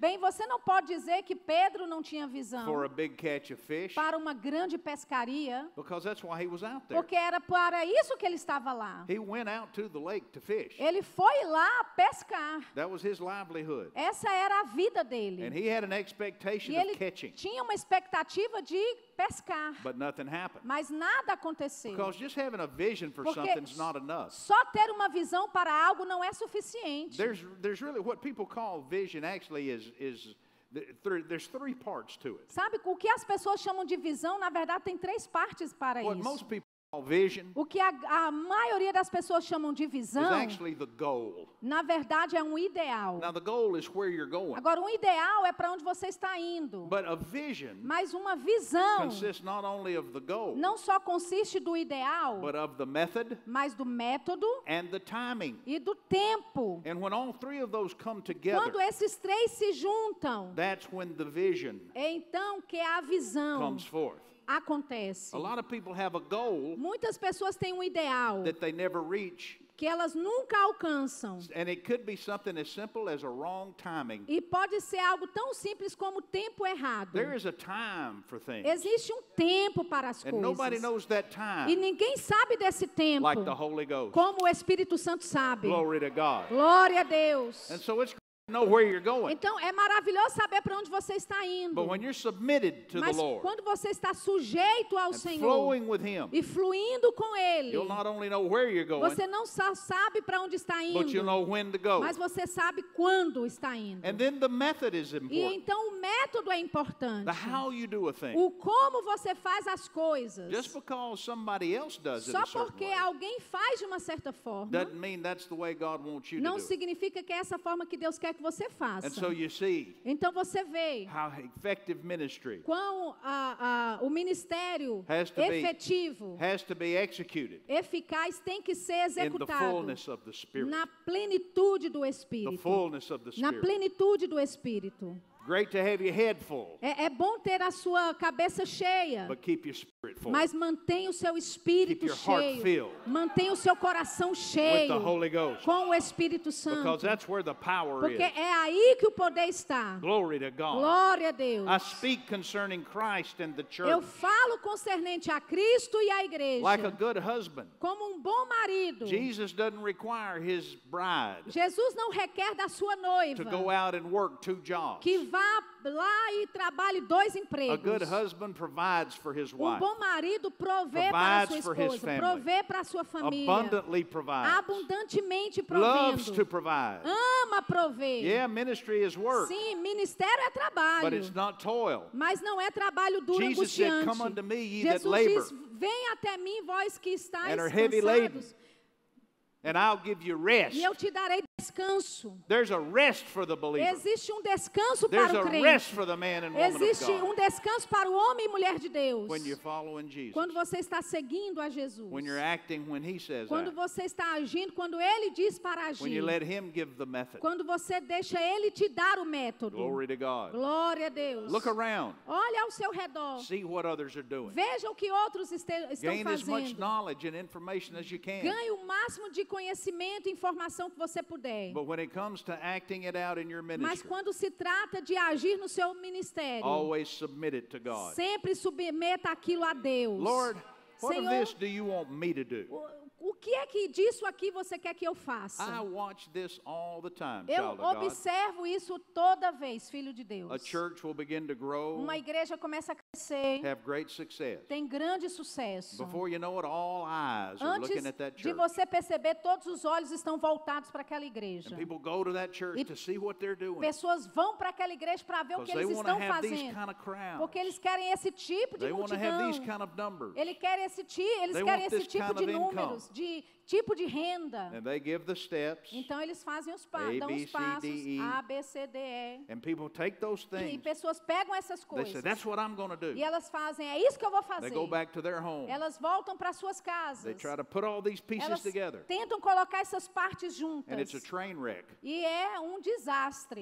Speaker 2: Bem, você não pode dizer que Pedro não tinha visão. Fish, para uma grande pescaria. Porque era para isso que ele estava lá. Ele foi lá pescar. Essa era a vida dele ele. And he
Speaker 1: had an expectation e ele of catching.
Speaker 2: tinha uma expectativa de pescar.
Speaker 1: But nothing happened.
Speaker 2: Mas nada aconteceu. Because
Speaker 1: just having a vision for Porque something's not enough. só
Speaker 2: ter uma visão para algo não é suficiente. There's, there's really
Speaker 1: what people call vision actually is, is There's three parts to it.
Speaker 2: Sabe o que as pessoas chamam de visão? Na verdade, tem três partes para What isso.
Speaker 1: O
Speaker 2: que a, a, maioria das pessoas chamam de visão, na verdade é um ideal. Agora, um ideal é para onde você está indo. Mas uma visão goal, não só consiste do ideal,
Speaker 1: method, mas do método e do tempo. Together, Quando
Speaker 2: esses três se juntam, é então que é a visão comes forth acontece. Muitas pessoas têm um ideal que elas nunca alcançam. E pode ser algo tão simples como tempo errado. Existe um tempo para as coisas. E ninguém sabe desse tempo. Como o Espírito Santo sabe.
Speaker 1: Glória
Speaker 2: a Deus. Então é maravilhoso saber para onde você está indo.
Speaker 1: Mas quando
Speaker 2: você está sujeito ao Senhor e fluindo com Ele, você não só sabe para onde está indo, mas você sabe quando está indo.
Speaker 1: E
Speaker 2: então o método é importante. O como você faz as coisas. Só porque alguém faz de uma certa forma, não significa que é essa forma que Deus quer que você faça. So então você vê quão a, a, o ministério efetivo,
Speaker 1: be,
Speaker 2: eficaz tem que ser executado na plenitude do Espírito. Na plenitude do Espírito.
Speaker 1: Great to have your head full,
Speaker 2: é, é, bom ter a sua cabeça cheia. But
Speaker 1: keep your spirit full.
Speaker 2: Mas mantenha o seu espírito keep your cheio. Heart filled mantenha o seu coração cheio with the Holy Ghost. com o Espírito Santo. Because that's
Speaker 1: where the power Porque is.
Speaker 2: é aí que o poder está.
Speaker 1: Glory to God. Glória a Deus. I speak concerning Christ and the church. Eu
Speaker 2: falo concernente a Cristo e a igreja. Like a
Speaker 1: good husband.
Speaker 2: Como um bom marido. Jesus
Speaker 1: doesn't require his bride.
Speaker 2: Jesus não requer da sua noiva. To go
Speaker 1: out and work two jobs. Que
Speaker 2: vá lá e trabalhe dois empregos. Um bom marido provê para sua esposa, provê para sua família. Abundantemente provendo. Ama prover. Yeah,
Speaker 1: ministry is work. Sim,
Speaker 2: ministério é trabalho. But it's
Speaker 1: not toil.
Speaker 2: Mas não é trabalho duro Jesus angustiante. Said, Come unto me, ye Jesus that vem até mim vós que estáis cansados.
Speaker 1: And I'll give you rest. E
Speaker 2: eu te darei descanso. Existe um descanso There's para o
Speaker 1: crente. Existe um
Speaker 2: descanso para o homem e mulher de Deus. Quando você está seguindo a Jesus. quando você está agindo quando ele diz para agir. Quando você deixa ele te dar o método. Glória a Deus. Olha ao seu redor. Veja o que outros estão fazendo. Ganhe o máximo de conhecimento e informação que você puder. Mas quando se trata de agir no seu ministério, sempre submeta aquilo a Deus. Lord, Senhor, o que é que disso aqui você quer que eu faça?
Speaker 1: Time, eu observo
Speaker 2: isso toda vez, filho de Deus. Grow, Uma igreja começa a crescer. Tem grande sucesso.
Speaker 1: You know it, Antes de você
Speaker 2: perceber, todos os olhos estão voltados para aquela igreja. e pessoas vão para aquela igreja para ver o que eles estão fazendo. Kind of porque eles querem esse tipo de multidão. Kind of eles querem esse, ti eles querem esse tipo de números, de she tipo de renda. Steps, então eles fazem os pa dão os passos D, e, A, B, C, D, E.
Speaker 1: Things, e
Speaker 2: pessoas pegam essas coisas.
Speaker 1: Say, e
Speaker 2: elas fazem, é isso que eu vou fazer. Elas voltam para suas casas.
Speaker 1: elas together.
Speaker 2: tentam colocar essas partes juntas. E é um desastre.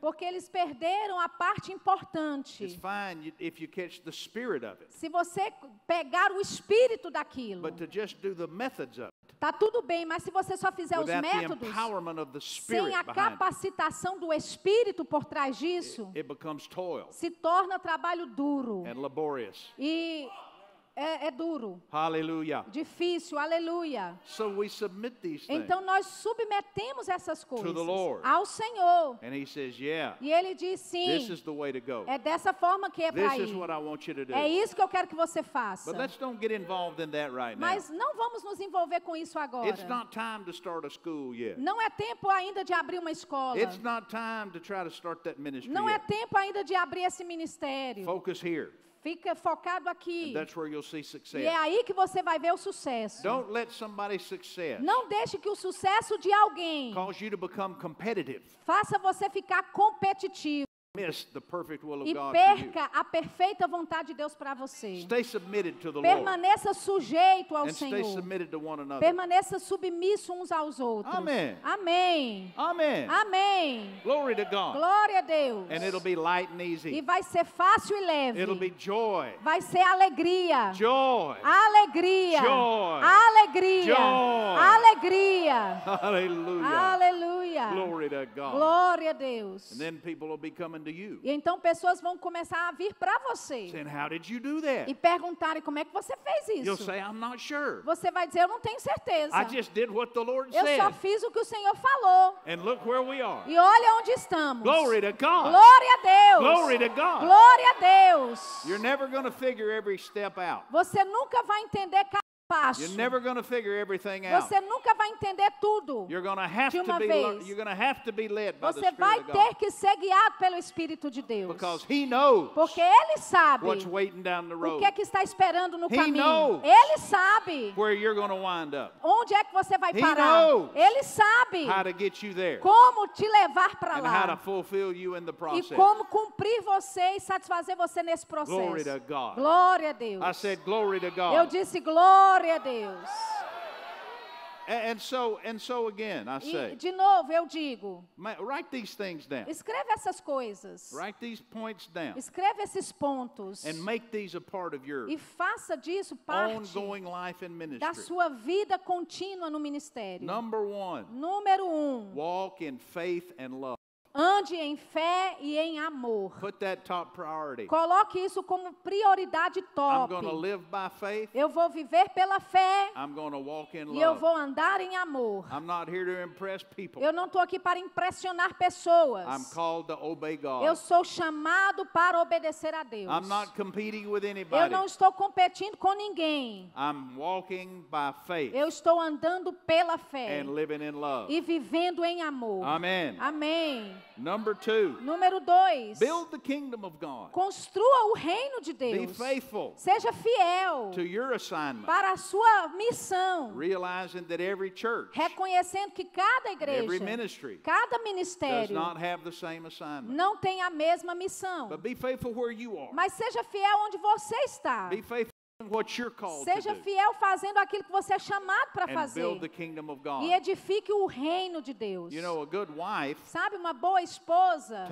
Speaker 2: Porque eles perderam a parte importante. It's
Speaker 1: fine if you catch the spirit of it.
Speaker 2: Se você pegar o espírito daquilo.
Speaker 1: But to just just do the methods of it.
Speaker 2: Tá tudo bem, mas se você só fizer os métodos sem a capacitação do espírito por trás disso, it toil se torna trabalho duro and laborious. e é, é duro.
Speaker 1: Aleluia.
Speaker 2: Difícil, aleluia.
Speaker 1: So we submit these things então
Speaker 2: nós submetemos essas coisas to the Lord. ao Senhor.
Speaker 1: And he says, yeah,
Speaker 2: e ele diz sim. This is
Speaker 1: the way to go. É
Speaker 2: dessa forma que é para ir. É isso que eu quero que você faça. But let's
Speaker 1: don't get in that right now. Mas
Speaker 2: não vamos nos envolver com isso agora. It's not
Speaker 1: time to start a yet.
Speaker 2: Não é tempo ainda de abrir uma escola. It's
Speaker 1: not time to try to start that Não é yet.
Speaker 2: é tempo ainda de abrir esse ministério.
Speaker 1: Focus here.
Speaker 2: Fica focado aqui. E é aí que você vai ver o sucesso. Não deixe que o sucesso de alguém faça você ficar competitivo e perca a perfeita vontade de Deus para você.
Speaker 1: Permaneça
Speaker 2: sujeito ao Senhor. Permaneça submisso uns aos outros. Amém. Amém. Amém. Amém. Glória a Deus. E vai ser fácil e leve. Vai ser alegria. Alegria. Alegria. Alegria.
Speaker 1: Aleluia.
Speaker 2: Aleluia.
Speaker 1: Glória
Speaker 2: a Deus. And
Speaker 1: then people will be coming coming to you.
Speaker 2: E então pessoas vão começar a vir para você. Saying,
Speaker 1: How did you do that? E
Speaker 2: perguntarem como é que você fez isso. You'll say, I'm not sure. Você vai dizer eu não tenho certeza. I just
Speaker 1: did what the Lord eu said. só
Speaker 2: fiz o que o Senhor falou.
Speaker 1: And look where we are.
Speaker 2: E olha onde estamos. Glory to God. Glória a Deus. Glory to God. Glória a Deus.
Speaker 1: You're never figure every step out.
Speaker 2: Você nunca vai entender cada passo. Você nunca vai entender tudo de uma vez.
Speaker 1: Você vai ter
Speaker 2: que ser guiado pelo Espírito de Deus. Porque Ele sabe
Speaker 1: o que, é que
Speaker 2: está esperando no caminho. Ele sabe
Speaker 1: onde
Speaker 2: é que você vai parar. Ele sabe como te levar para lá e como cumprir você e satisfazer você nesse processo. Glória a Deus. Eu disse glória Glória a Deus.
Speaker 1: And, and so, and so again, I say, e de
Speaker 2: novo eu digo.
Speaker 1: Write these things down.
Speaker 2: Escreve essas coisas.
Speaker 1: Write these points down.
Speaker 2: Escreve esses pontos. And make
Speaker 1: these a part of your e
Speaker 2: faça disso parte
Speaker 1: life and ministry. da sua
Speaker 2: vida contínua no ministério. Number one, Número um.
Speaker 1: Walk in faith and love.
Speaker 2: Ande em fé e em amor. Coloque isso como prioridade top. Faith, eu vou viver pela fé. E eu vou andar em amor. Eu não estou aqui para impressionar pessoas. Eu sou chamado para obedecer a Deus.
Speaker 1: Eu não estou
Speaker 2: competindo com ninguém. Faith, eu estou andando pela fé. E vivendo em amor. Amém. Amém.
Speaker 1: Number two.
Speaker 2: Número 2. Build
Speaker 1: the kingdom of God.
Speaker 2: Construa o reino de Deus. Be faithful. Seja fiel.
Speaker 1: To your assignment.
Speaker 2: Para a sua missão.
Speaker 1: Realizing that every church.
Speaker 2: Reconhecendo que cada igreja. Every ministry. Cada ministério. Does not
Speaker 1: have the same assignment.
Speaker 2: Não tem a mesma missão. But
Speaker 1: be faithful where you are.
Speaker 2: Mas seja fiel onde você está. Be
Speaker 1: faithful Seja
Speaker 2: fiel fazendo aquilo que você é chamado para fazer. E edifique o reino de Deus. Sabe, uma boa esposa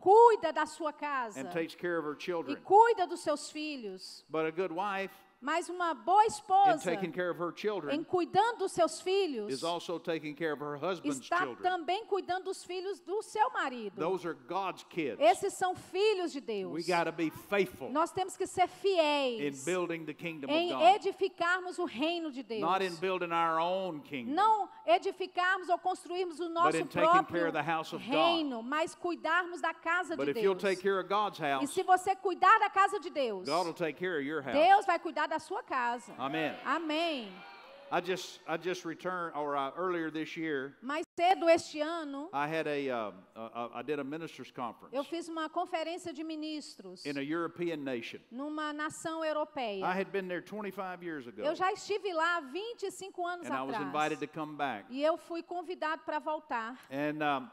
Speaker 2: cuida da sua casa
Speaker 1: e
Speaker 2: cuida dos seus filhos.
Speaker 1: But a good wife
Speaker 2: mas uma boa esposa, children, em cuidando dos seus filhos, está
Speaker 1: children.
Speaker 2: também cuidando dos filhos do seu marido. Esses são filhos de Deus. Nós temos que ser fiéis
Speaker 1: em
Speaker 2: edificarmos o reino de Deus. Kingdom, Não edificarmos ou construirmos o nosso próprio reino, God. mas cuidarmos da casa but de Deus.
Speaker 1: House, e se
Speaker 2: você cuidar da casa de Deus,
Speaker 1: Deus
Speaker 2: vai cuidar da sua casa. Amém. Amém.
Speaker 1: I just I just returned or uh, earlier this year.
Speaker 2: Mais cedo este ano.
Speaker 1: I had a, I did a ministers conference.
Speaker 2: Eu fiz uma conferência de ministros.
Speaker 1: In a European nation.
Speaker 2: Numa nação europeia. I had
Speaker 1: been there 25 years ago. Eu já
Speaker 2: estive lá 25 anos and atrás. I was invited
Speaker 1: to come back.
Speaker 2: E eu fui convidado para voltar.
Speaker 1: And um,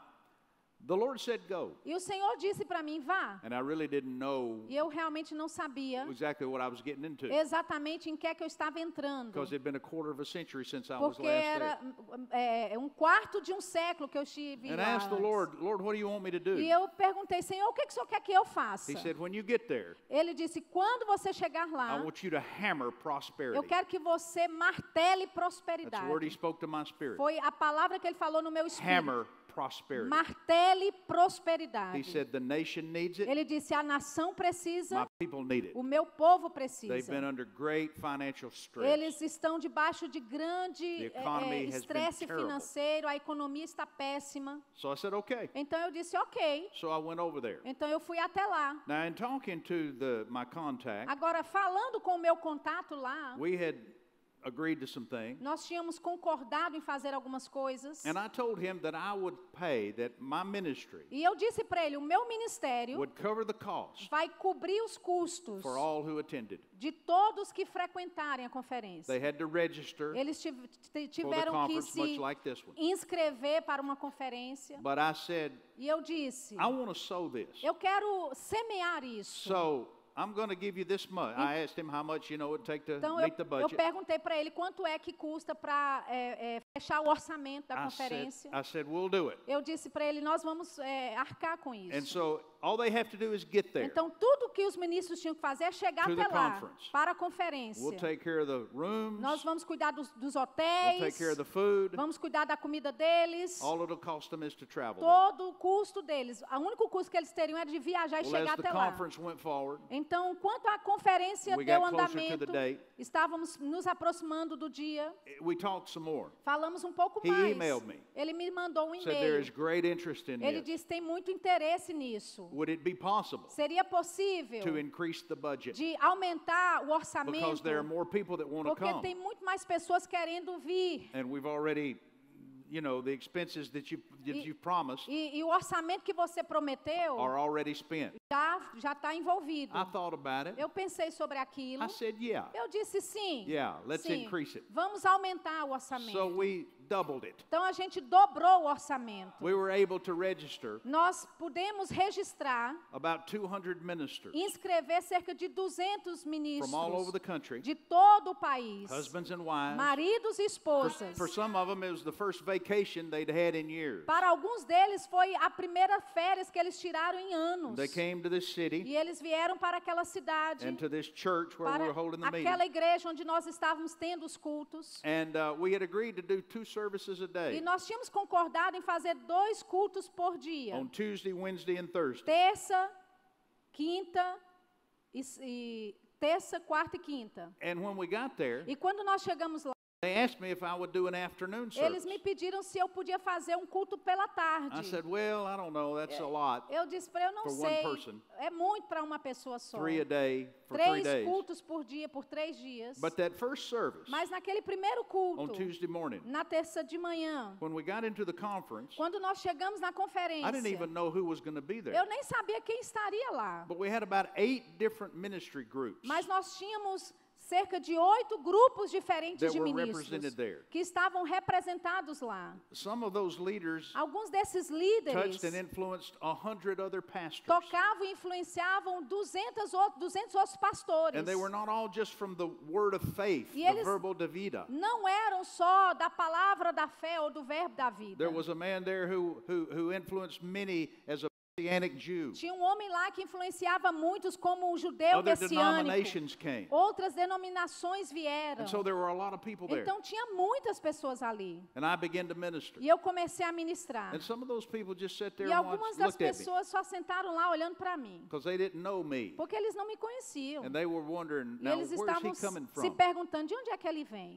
Speaker 1: The Lord said, Go.
Speaker 2: E o Senhor disse para mim, vá.
Speaker 1: And I really didn't know e
Speaker 2: eu realmente não sabia
Speaker 1: exactly what I was getting into.
Speaker 2: exatamente em que é que eu estava entrando. Because
Speaker 1: it'd been a quarter of a century since I Porque was last era
Speaker 2: hum, hum, é, um quarto de um século que eu estive And lá. I asked the
Speaker 1: Lord, Lord, what do you want me to do? E eu
Speaker 2: perguntei, Senhor, o que, que o Senhor quer que eu faça? He said,
Speaker 1: When you get there,
Speaker 2: Ele disse, quando você chegar lá, I
Speaker 1: want you to hammer prosperity. eu quero
Speaker 2: que você martele prosperidade. That's the word
Speaker 1: he spoke to my spirit. Foi
Speaker 2: a palavra que Ele falou no meu espírito. Hammer prosperity. Martele prosperidade. He said,
Speaker 1: the nation needs it.
Speaker 2: Ele disse a nação precisa. My people need it. O meu povo precisa. They've been
Speaker 1: under great financial stress. Eles
Speaker 2: estão debaixo de grande eh, eh, estresse financeiro, a economia está péssima.
Speaker 1: So I said, okay.
Speaker 2: Então eu disse ok.
Speaker 1: So I went over there.
Speaker 2: Então eu fui até lá.
Speaker 1: Now in talking to the, my contact,
Speaker 2: Agora falando com o meu contato lá
Speaker 1: agreed to some things.
Speaker 2: Nós tínhamos concordado em fazer algumas coisas.
Speaker 1: And I told him that I would pay that my ministry.
Speaker 2: E eu disse para ele, o meu ministério would
Speaker 1: cover the cost.
Speaker 2: Vai cobrir os custos. For
Speaker 1: all who attended.
Speaker 2: De todos que frequentarem a conferência. They
Speaker 1: had to register. Eles
Speaker 2: tiveram que se like inscrever para uma conferência. But I said, e eu disse,
Speaker 1: I want to sow this.
Speaker 2: Eu quero semear isso.
Speaker 1: So I'm going to give you this much. I asked him how much, you know, it take to então, meet eu, the budget. eu perguntei
Speaker 2: para ele quanto é que custa para é, é, fechar o orçamento da I conferência.
Speaker 1: said, I said, we'll do it.
Speaker 2: Eu disse para ele, nós vamos é, arcar com isso. And
Speaker 1: so então
Speaker 2: tudo que os ministros tinham que fazer é chegar até lá para a conferência. We'll rooms, Nós vamos cuidar dos, dos hotéis. We'll
Speaker 1: food, vamos
Speaker 2: cuidar da comida deles.
Speaker 1: Todo
Speaker 2: o custo deles. O único custo que eles teriam era é de viajar e chegar até lá. Forward, então, quanto a conferência deu andamento, date, estávamos nos aproximando do dia. Eh, Falamos um pouco He mais. Ele me mandou um e-mail. Ele disse tem muito interesse nisso
Speaker 1: would it be possible
Speaker 2: seria possível to
Speaker 1: increase the budget de
Speaker 2: aumentar o orçamento because there are
Speaker 1: more people that want to come. Porque tem
Speaker 2: muito mais pessoas querendo vir.
Speaker 1: And we've already you know, the expenses that you that e, promised
Speaker 2: e, e o orçamento que você prometeu are
Speaker 1: already spent
Speaker 2: já já está envolvido. I
Speaker 1: thought about it.
Speaker 2: Eu pensei sobre aquilo. I said, yeah. Eu disse sim. Yeah,
Speaker 1: let's sim. increase it.
Speaker 2: Vamos aumentar o orçamento. So
Speaker 1: we doubled it.
Speaker 2: Então a gente dobrou o orçamento.
Speaker 1: We were able to register
Speaker 2: Nós pudemos registrar
Speaker 1: about 200 ministers
Speaker 2: inscrever cerca de 200 ministros from all over the country, de todo o país.
Speaker 1: Husbands and wives.
Speaker 2: Maridos e esposas. For,
Speaker 1: for some of them it was the first vacation they'd had in years.
Speaker 2: Para alguns deles foi a primeira férias que eles tiraram em anos. They
Speaker 1: came came to this city, e
Speaker 2: eles vieram para aquela cidade, and to
Speaker 1: this church where para we were holding the aquela meeting.
Speaker 2: igreja onde nós estávamos tendo os cultos.
Speaker 1: And uh, we had agreed to do two services a day. E
Speaker 2: nós tínhamos concordado em fazer dois cultos por dia. On
Speaker 1: Tuesday, Wednesday and Thursday.
Speaker 2: Terça, quinta e, e terça, quarta e quinta.
Speaker 1: And when we got there,
Speaker 2: e quando nós chegamos lá eles me pediram se eu podia fazer um culto pela tarde. Said,
Speaker 1: well, é,
Speaker 2: eu disse para eu não sei. É muito para uma pessoa só.
Speaker 1: três cultos
Speaker 2: por dia por três dias. Service, Mas naquele primeiro culto, morning, na terça de manhã, quando nós chegamos na conferência,
Speaker 1: eu
Speaker 2: nem sabia quem estaria lá. Mas nós tínhamos cerca de oito grupos diferentes de ministros que estavam representados lá. Alguns desses líderes tocavam e influenciavam 200 outros, pastores. e eles não eram só da palavra da fé ou do verbo da vida.
Speaker 1: There was a man there who, who, como influenced many as
Speaker 2: tinha um homem lá que influenciava muitos como o judeu messiânico. Outras denominações vieram. Então tinha muitas pessoas ali. E eu comecei a ministrar.
Speaker 1: e algumas das pessoas
Speaker 2: só sentaram lá olhando para mim. Porque eles não me conheciam.
Speaker 1: e eles estavam se
Speaker 2: perguntando de onde é que ele vem.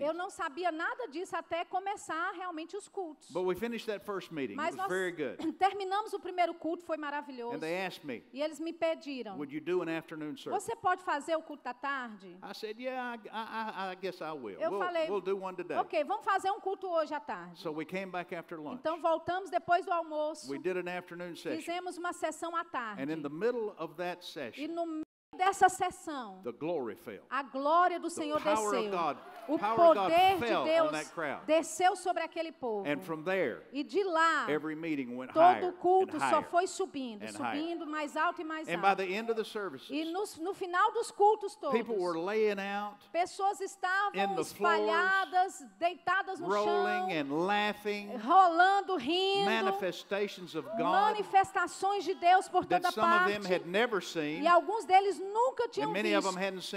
Speaker 2: Eu não sabia nada disso até começar realmente os cultos. But
Speaker 1: finished that first meeting. Mas it was nós very good.
Speaker 2: (clears throat) terminamos o primeiro culto, foi maravilhoso. And they asked me, e eles me pediram, "Would
Speaker 1: you do an afternoon service?" Você
Speaker 2: pode fazer o culto da tarde?
Speaker 1: I said, "Yeah, I, I, I guess I will. Eu we'll, falei, we'll do one today." Ok,
Speaker 2: vamos fazer um culto hoje à tarde.
Speaker 1: So we came back after lunch.
Speaker 2: Então voltamos depois do almoço.
Speaker 1: We did an afternoon session.
Speaker 2: Fizemos uma sessão à tarde. And in
Speaker 1: the middle of that session,
Speaker 2: e no meio dessa sessão,
Speaker 1: the glory fell.
Speaker 2: a glória do the Senhor power desceu. Of God
Speaker 1: o poder de Deus
Speaker 2: desceu sobre aquele povo. e de lá,
Speaker 1: todo o culto só foi
Speaker 2: subindo, subindo mais alto e mais alto. e no, no final dos cultos todos, pessoas estavam espalhadas, deitadas no chão, rolando, rindo, manifestações de Deus por toda parte. e alguns deles nunca tinham visto.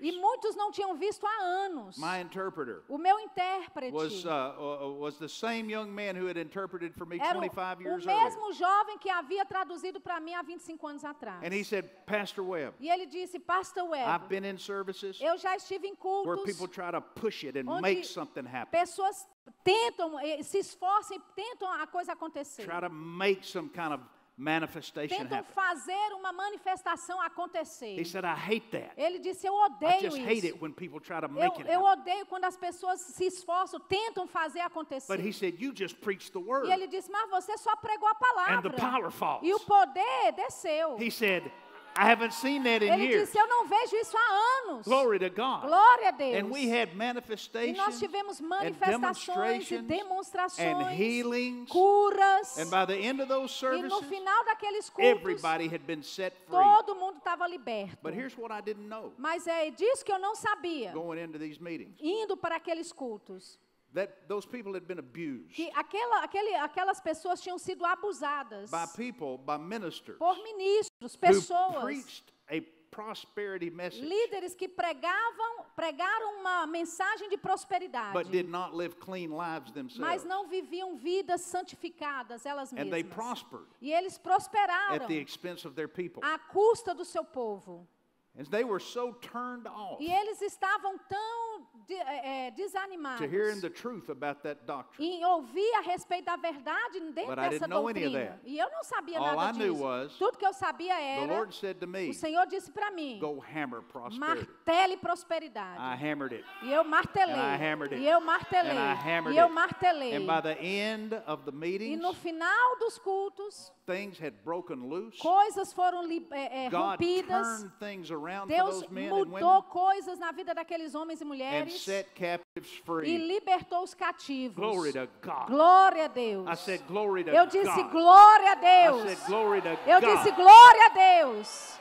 Speaker 2: E muitos não tinham visto há anos. My
Speaker 1: interpreter o
Speaker 2: meu intérprete was, uh,
Speaker 1: uh, was the same young man who had interpreted for me era 25 years o mesmo
Speaker 2: earlier. jovem que havia traduzido para mim há 25 anos atrás. And
Speaker 1: he said, Pastor Webb,
Speaker 2: e ele disse, Pastor Webb, I've been
Speaker 1: in services
Speaker 2: eu já estive em cultos where people
Speaker 1: try to push it and onde make something happen.
Speaker 2: pessoas tentam, eh, se esforçam tentam a coisa acontecer. Try
Speaker 1: to make some kind of manifestation tentam happen.
Speaker 2: fazer uma manifestação acontecer. He said,
Speaker 1: I hate that.
Speaker 2: Ele disse, eu odeio just isso. Hate it
Speaker 1: when people try to make eu, it eu
Speaker 2: odeio quando as pessoas se esforçam, tentam fazer acontecer. But he
Speaker 1: said, you just the word. E ele
Speaker 2: disse, mas você só pregou a palavra. And the power falls. E o poder desceu. Ele
Speaker 1: disse, I haven't seen that in Ele years. disse,
Speaker 2: eu não vejo isso há anos. Glory to God. Glória a Deus. And we had
Speaker 1: manifestations, e nós tivemos
Speaker 2: manifestações e demonstrações, and healings, curas. And by the
Speaker 1: end of those services, e no
Speaker 2: final daqueles cultos, everybody
Speaker 1: had been set free. todo
Speaker 2: mundo estava liberto. But here's what I didn't know, Mas é disso que eu não sabia,
Speaker 1: going into these meetings.
Speaker 2: indo para aqueles cultos.
Speaker 1: That those people had been abused
Speaker 2: que aquela, aquele, aquelas pessoas tinham sido abusadas by
Speaker 1: people, by ministers por
Speaker 2: ministros, pessoas, who preached
Speaker 1: a prosperity message,
Speaker 2: líderes que pregavam, pregaram uma mensagem de prosperidade, but
Speaker 1: did not live clean lives themselves. mas não
Speaker 2: viviam vidas santificadas elas mesmas. And they prospered e eles prosperaram at the
Speaker 1: expense of their people. à
Speaker 2: custa do seu povo.
Speaker 1: And they were so turned off
Speaker 2: e eles estavam tão de, é, desanimados to hearing
Speaker 1: the truth about that doctrine.
Speaker 2: em ouvir a respeito da verdade dentro But dessa doutrina. E eu não sabia All nada I disso. Was, Tudo que eu sabia era,
Speaker 1: me, o Senhor
Speaker 2: disse para mim,
Speaker 1: martele
Speaker 2: prosperidade. E eu martelei. E eu martelei. E eu martelei. e no final dos cultos,
Speaker 1: Things had broken loose.
Speaker 2: Coisas foram é, é, rompidas.
Speaker 1: things around Deus for those men mudou and women
Speaker 2: coisas na vida daqueles homens e mulheres. And
Speaker 1: set captives free. E
Speaker 2: libertou os cativos. Glory to God. Glória a Deus.
Speaker 1: I said, Glory to Eu disse God.
Speaker 2: glória a Deus. I said,
Speaker 1: Glory to Eu God. disse glória
Speaker 2: a Deus.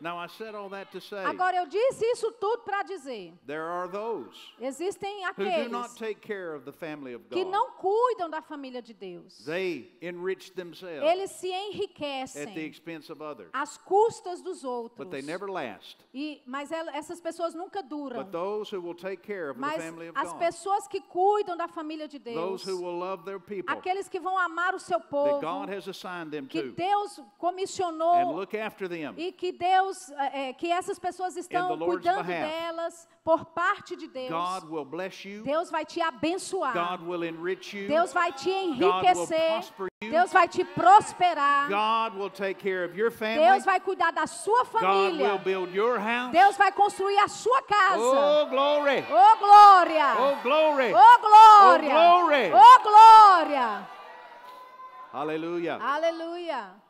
Speaker 1: Now I said all that to say, Agora
Speaker 2: eu disse isso tudo para dizer.
Speaker 1: There are those
Speaker 2: Existem aqueles who do not
Speaker 1: take care of the family of God. que não
Speaker 2: cuidam da família de Deus.
Speaker 1: They enrich themselves Eles
Speaker 2: se enriquecem at the
Speaker 1: expense of others.
Speaker 2: às custas dos outros. But they
Speaker 1: never last.
Speaker 2: E, mas essas pessoas nunca duram. But
Speaker 1: those who will take
Speaker 2: care of mas the family of as God. pessoas que cuidam da família de Deus, those who
Speaker 1: will love their people, aqueles
Speaker 2: que vão amar o seu povo, that God
Speaker 1: has assigned them que to.
Speaker 2: Deus comissionou and
Speaker 1: look after them.
Speaker 2: e que Deus Deus, é, que essas pessoas estão cuidando behalf. delas por parte de Deus. Deus vai te abençoar.
Speaker 1: Deus vai te enriquecer.
Speaker 2: Deus vai te prosperar. Deus vai cuidar da sua família. Deus vai construir a sua casa. Oh glória! Oh glória! Oh glória! Oh glória! Oh, oh glória!
Speaker 1: Aleluia!
Speaker 2: Aleluia!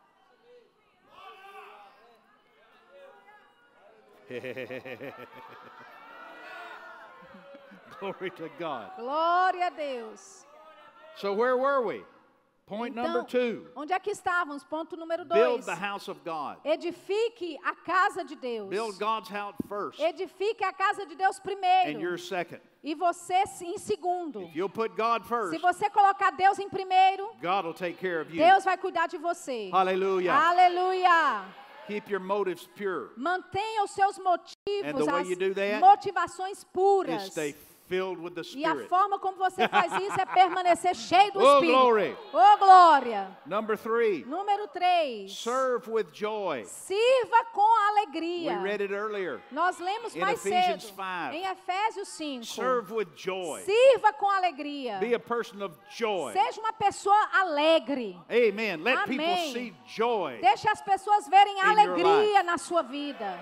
Speaker 1: (laughs) Glory to God.
Speaker 2: Glória a Deus.
Speaker 1: So where were we? Point então, number two.
Speaker 2: Onde é que estávamos? Ponto número dois. Build the
Speaker 1: house of God.
Speaker 2: Edifique a casa de Deus. Build
Speaker 1: God's house first.
Speaker 2: Edifique a casa de Deus primeiro. And you're second. E você em segundo. If
Speaker 1: you'll put God first, Se
Speaker 2: você colocar Deus em primeiro,
Speaker 1: God will take care of you. Deus
Speaker 2: vai cuidar de você. Aleluia. Aleluia.
Speaker 1: Keep your motives pure.
Speaker 2: Mantenha os seus motivos, as motivações puras
Speaker 1: filled with the Spirit. E a
Speaker 2: forma como você faz isso é (laughs) permanecer cheio do oh, Espírito. Glory. Oh glória.
Speaker 1: Number three.
Speaker 2: Número 3.
Speaker 1: Serve with joy.
Speaker 2: Sirva com alegria. We
Speaker 1: read it earlier.
Speaker 2: Nós lemos In mais Ephesians cedo. 5. Em Efésios 5. Serve
Speaker 1: with joy. Sirva
Speaker 2: com alegria. Be
Speaker 1: a person of joy. Seja
Speaker 2: uma pessoa alegre.
Speaker 1: Amen. Let Amém. people see joy. Deixe
Speaker 2: as pessoas verem alegria na sua vida.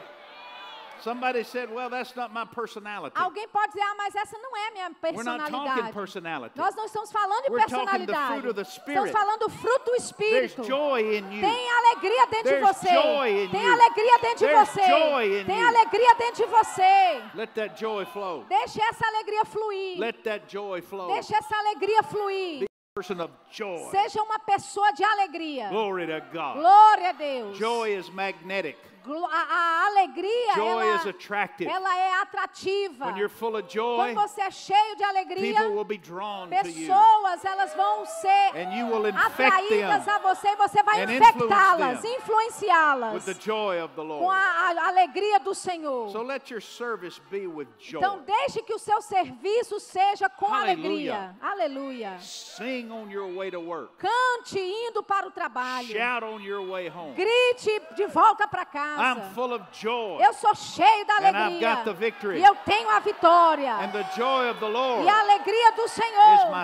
Speaker 1: Somebody said, well, that's not my personality.
Speaker 2: Alguém pode dizer, ah, mas essa não é minha We're not talking
Speaker 1: personalidade.
Speaker 2: Nós não estamos falando de We're the fruit personalidade. of the Estamos falando do fruto do Espírito. joy in you. Tem alegria dentro de você. joy in Tem alegria dentro de joy você. in Tem alegria dentro de você.
Speaker 1: Let that joy flow.
Speaker 2: Deixe essa alegria fluir. Let
Speaker 1: that joy flow. Deixe
Speaker 2: essa alegria fluir. Person of joy. Seja uma pessoa de alegria. Glory
Speaker 1: to God. Glória
Speaker 2: a Deus. Joy
Speaker 1: is magnetic
Speaker 2: a, a alegria joy ela, is
Speaker 1: attractive. ela
Speaker 2: é atrativa. When you're
Speaker 1: full of joy, Quando você
Speaker 2: é cheio de alegria, people will
Speaker 1: be drawn pessoas to you.
Speaker 2: elas vão ser
Speaker 1: And you will atraídas them
Speaker 2: a você e você vai infectá-las, influenciá-las com a, a, alegria do Senhor. So
Speaker 1: let your service be with joy. Então
Speaker 2: deixe que o seu serviço seja com Hallelujah. alegria. Aleluia.
Speaker 1: Sing on your way to work.
Speaker 2: Cante indo para o trabalho. Shout on
Speaker 1: your way home.
Speaker 2: Grite de volta para casa
Speaker 1: esperança. Eu
Speaker 2: sou cheio da alegria. E eu tenho a vitória.
Speaker 1: e a
Speaker 2: alegria do Senhor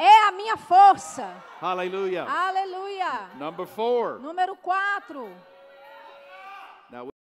Speaker 2: é a minha força.
Speaker 1: Aleluia.
Speaker 2: Aleluia. Número 4.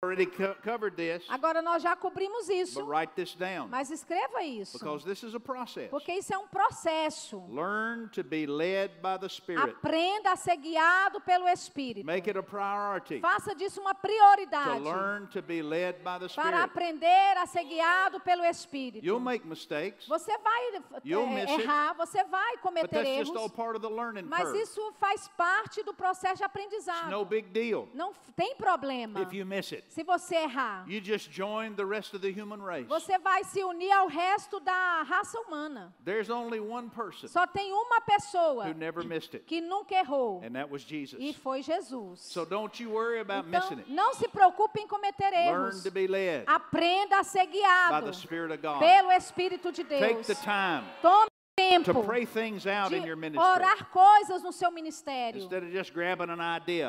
Speaker 1: Already covered this,
Speaker 2: Agora nós já cobrimos isso. But
Speaker 1: write this down,
Speaker 2: mas escreva isso. Because
Speaker 1: this is a process.
Speaker 2: Porque isso é um processo.
Speaker 1: Learn to be led by the Spirit.
Speaker 2: Aprenda a ser guiado pelo Espírito.
Speaker 1: Make it a priority
Speaker 2: Faça disso uma prioridade. To learn
Speaker 1: to be led by the Spirit. Para
Speaker 2: aprender a ser guiado pelo Espírito.
Speaker 1: You'll make mistakes.
Speaker 2: Você vai eh, You'll miss errar, it, você vai cometer but that's erros. Just all
Speaker 1: part of the learning mas curve.
Speaker 2: isso faz parte do processo de aprendizado. It's no big deal. Não tem problema. If you
Speaker 1: miss it se
Speaker 2: você errar,
Speaker 1: you just join the rest of the human race.
Speaker 2: você vai se unir ao resto da raça humana.
Speaker 1: There's only one person
Speaker 2: Só tem uma pessoa who
Speaker 1: never missed it,
Speaker 2: que nunca errou.
Speaker 1: And that was Jesus.
Speaker 2: E foi Jesus.
Speaker 1: So don't you worry about então, missing it.
Speaker 2: Não se preocupe em cometer erros. Learn to be led Aprenda a ser guiado by the
Speaker 1: Spirit of God. pelo
Speaker 2: Espírito de Deus. Take the time. Tome tempo
Speaker 1: de orar
Speaker 2: coisas no seu ministério.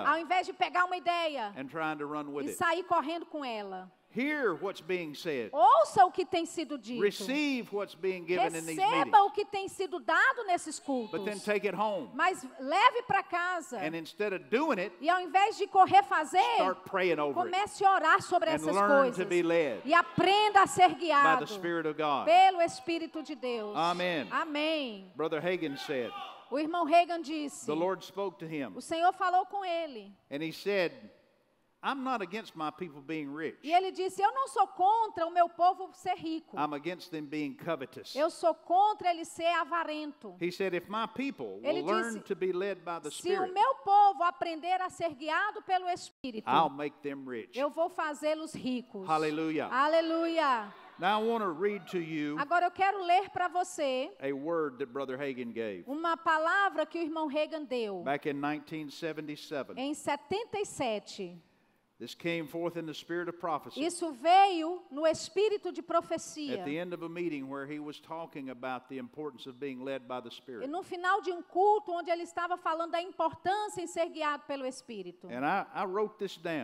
Speaker 2: Ao invés de pegar uma ideia e sair correndo com ela.
Speaker 1: Hear what's being said.
Speaker 2: Ouça o que tem sido dito. Receive
Speaker 1: what's being given Receba in these meetings. o
Speaker 2: que tem sido dado nesses cultos. But then take it home. Mas leve para casa. And
Speaker 1: instead of doing it,
Speaker 2: e ao invés de correr fazer, start
Speaker 1: praying over comece
Speaker 2: a orar sobre and essas learn coisas. To be led e aprenda a ser guiado by the Spirit
Speaker 1: of God. pelo
Speaker 2: Espírito de Deus. Amen. Amém.
Speaker 1: Brother said,
Speaker 2: o irmão Hagen disse: the Lord
Speaker 1: spoke to him. O
Speaker 2: Senhor falou com ele.
Speaker 1: E ele disse. I'm not against my people being rich.
Speaker 2: E ele disse: Eu não sou contra o meu povo ser rico.
Speaker 1: I'm against them being covetous.
Speaker 2: Eu sou contra ele ser avarento.
Speaker 1: He said, If my people ele will disse, learn to be led by the Spirit, se o
Speaker 2: meu povo aprender a ser guiado pelo Espírito, I'll
Speaker 1: make them rich.
Speaker 2: Eu vou fazê-los ricos. Aleluia. Aleluia.
Speaker 1: Now I want to read to you
Speaker 2: Agora eu quero ler para você
Speaker 1: a word that Brother Hagen gave
Speaker 2: uma palavra que o irmão Hagen deu
Speaker 1: back in 1977. em
Speaker 2: 77. Isso veio no espírito de profecia. E no final de um culto onde ele estava falando da importância em ser guiado pelo espírito.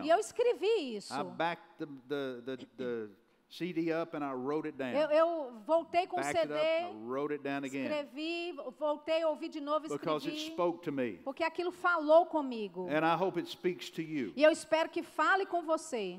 Speaker 2: E eu escrevi isso.
Speaker 1: CD up and I wrote it down. Eu,
Speaker 2: eu voltei com o CD,
Speaker 1: up,
Speaker 2: escrevi, voltei, ouvi de novo, escrevi. Because it
Speaker 1: spoke to me.
Speaker 2: Porque aquilo falou comigo. And I
Speaker 1: hope it speaks to you. E
Speaker 2: eu espero que fale com você. E,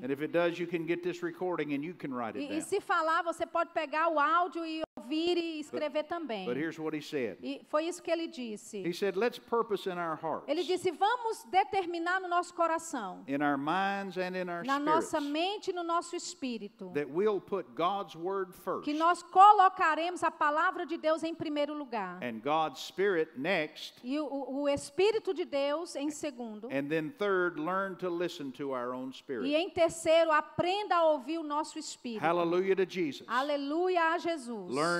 Speaker 2: e se falar, você pode pegar o áudio e ouvir e escrever but, também. But here's what he said. E foi isso que ele disse. He
Speaker 1: said, Let's purpose in our hearts, ele
Speaker 2: disse, vamos determinar no nosso coração,
Speaker 1: in our minds and in our na spirits, nossa
Speaker 2: mente e no nosso espírito,
Speaker 1: that we'll put God's word first, que
Speaker 2: nós colocaremos a palavra de Deus em primeiro lugar,
Speaker 1: and God's spirit next,
Speaker 2: e o, o Espírito de Deus em segundo,
Speaker 1: and then third, learn to listen to our own spirit. e em
Speaker 2: terceiro, aprenda a ouvir o nosso espírito.
Speaker 1: Hallelujah Jesus.
Speaker 2: Aleluia a Jesus.
Speaker 1: Learn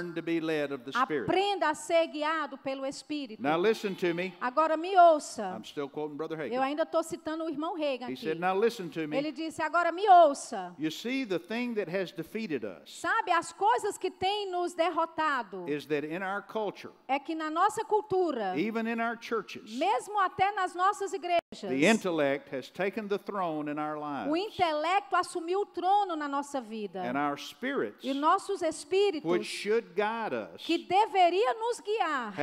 Speaker 1: Aprenda
Speaker 2: a ser guiado pelo Espírito. Now
Speaker 1: listen to me.
Speaker 2: Agora me ouça. I'm
Speaker 1: still quoting Brother Eu ainda
Speaker 2: estou citando o irmão Reagan aqui. Said,
Speaker 1: Now listen to me. Ele
Speaker 2: disse, agora me ouça.
Speaker 1: You see, the thing that has defeated us
Speaker 2: Sabe, as coisas que têm nos derrotado
Speaker 1: is that in our culture,
Speaker 2: é que na nossa cultura,
Speaker 1: even in our churches,
Speaker 2: mesmo até nas nossas igrejas, The
Speaker 1: intellect has taken the throne in our lives. O
Speaker 2: intelecto assumiu o trono na nossa vida. And
Speaker 1: our spirits, e
Speaker 2: nossos espíritos, which
Speaker 1: should us,
Speaker 2: que deveria nos guiar,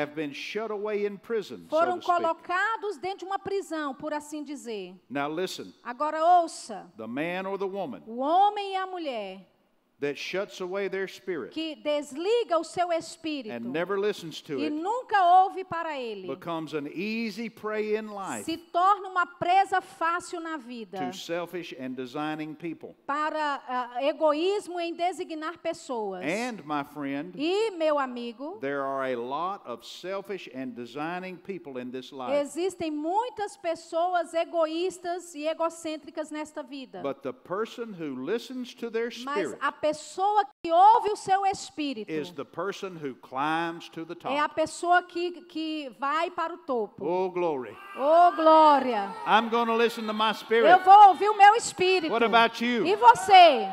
Speaker 2: foram colocados dentro de uma prisão, por assim dizer.
Speaker 1: Now listen,
Speaker 2: Agora ouça:
Speaker 1: the man or the woman,
Speaker 2: o homem e a mulher
Speaker 1: that shuts away their spirit
Speaker 2: que desliga o seu espírito and
Speaker 1: never listens to e it,
Speaker 2: nunca ouve para ele
Speaker 1: becomes an easy prey
Speaker 2: in life se torna uma presa fácil na vida to
Speaker 1: selfish and designing people.
Speaker 2: para uh, egoísmo em designar pessoas
Speaker 1: and, my friend,
Speaker 2: e meu amigo existem muitas pessoas egoístas e egocêntricas nesta vida but
Speaker 1: the person who listens to their spirit, mas a
Speaker 2: pessoa que ouve o seu espírito é a pessoa que, que vai para o topo.
Speaker 1: Oh, glory.
Speaker 2: Oh, glória.
Speaker 1: I'm gonna listen to my spirit. Eu
Speaker 2: vou ouvir o meu espírito. What about you? E você?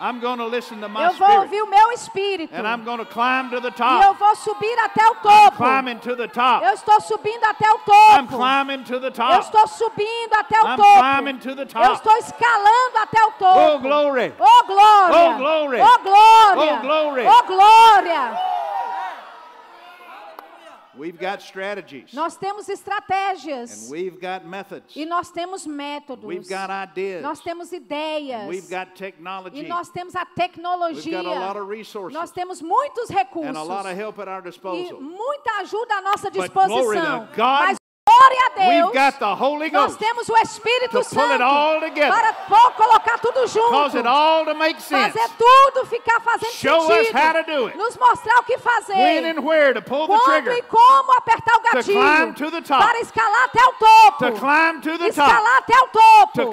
Speaker 2: I'm to listen to my eu vou ouvir o meu espírito. And I'm to climb to the top. E eu vou subir até o topo. I'm to the top. Eu estou subindo até o topo. I'm climbing to the top. Eu estou subindo até o I'm topo. Climbing to the top. Eu estou escalando até o topo. Oh, glory. Oh, glória. Oh, glory. Oh, glória. Oh, glória. Oh, glória.
Speaker 1: We've got strategies.
Speaker 2: Nós temos estratégias. And
Speaker 1: we've got methods.
Speaker 2: E nós temos métodos. We've got
Speaker 1: ideas. Nós
Speaker 2: temos ideias. And we've
Speaker 1: got technology. E nós
Speaker 2: temos a tecnologia. We've got a lot of
Speaker 1: resources. Nós
Speaker 2: temos muitos recursos. And a lot of help at our disposal. E muita ajuda à nossa disposição. But glory to God. Mas Glória a Deus. Nós temos o Espírito Santo para pôr colocar tudo junto. Fazer tudo ficar fazendo Show sentido. Nos mostrar o que fazer. Quando e como apertar o gatilho. Para escalar até o topo. escalar até o topo.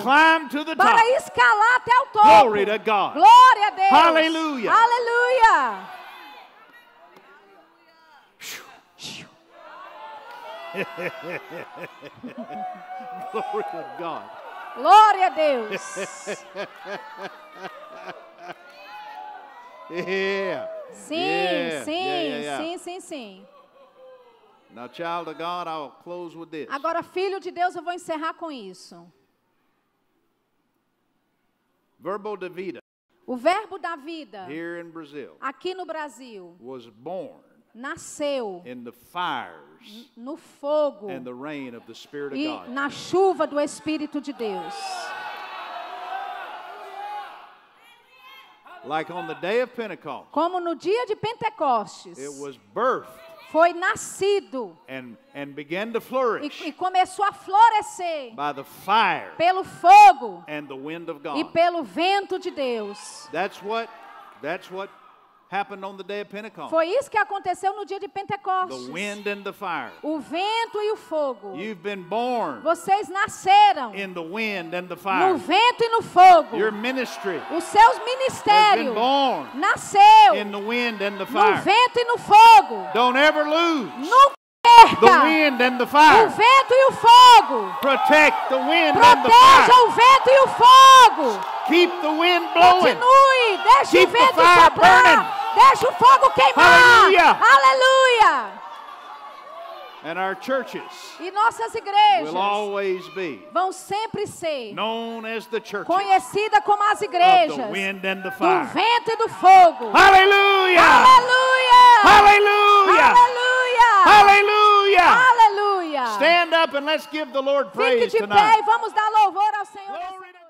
Speaker 2: Para escalar até o topo. Glória a Deus. Aleluia. Aleluia.
Speaker 1: Glory to God.
Speaker 2: Glória a Deus. (laughs)
Speaker 1: yeah. Sim, yeah. sim, yeah, sim,
Speaker 2: sim, sim.
Speaker 1: Now, child of God, I'll close with this. Agora,
Speaker 2: filho de Deus, eu vou encerrar com isso.
Speaker 1: Verbo da vida.
Speaker 2: O verbo da vida.
Speaker 1: Here in Brazil.
Speaker 2: Aqui no Brasil.
Speaker 1: Was born
Speaker 2: nasceu no fogo e na chuva do Espírito de Deus. Como no dia de Pentecostes, foi nascido e, começou a florescer pelo fogo e pelo vento de Deus.
Speaker 1: That's what, that's foi
Speaker 2: isso que aconteceu no dia de Pentecostes. O vento e o fogo. Vocês nasceram. No
Speaker 1: vento e no fogo.
Speaker 2: Os seus ministérios. Nasceu. No vento e no fogo.
Speaker 1: Don't ever lose.
Speaker 2: Nunca perca.
Speaker 1: The wind and the
Speaker 2: fire. O vento e o
Speaker 1: fogo. Protect the wind and the fire. Proteja o vento e o fogo. Keep
Speaker 2: the wind blowing. Continue, deixe Keep o vento the fire soprar. burning. Deixa o fogo queimar. Aleluia. Aleluia.
Speaker 1: And our churches
Speaker 2: e nossas igrejas will
Speaker 1: always be
Speaker 2: vão sempre ser known as the churches conhecida como as igrejas of the wind and the fire. do vento e do fogo. Aleluia! Aleluia! Aleluia! Aleluia! Aleluia! Aleluia! Stand up and let's
Speaker 1: give the Lord praise Fique de tonight. pé
Speaker 2: e vamos dar louvor ao Senhor. Glory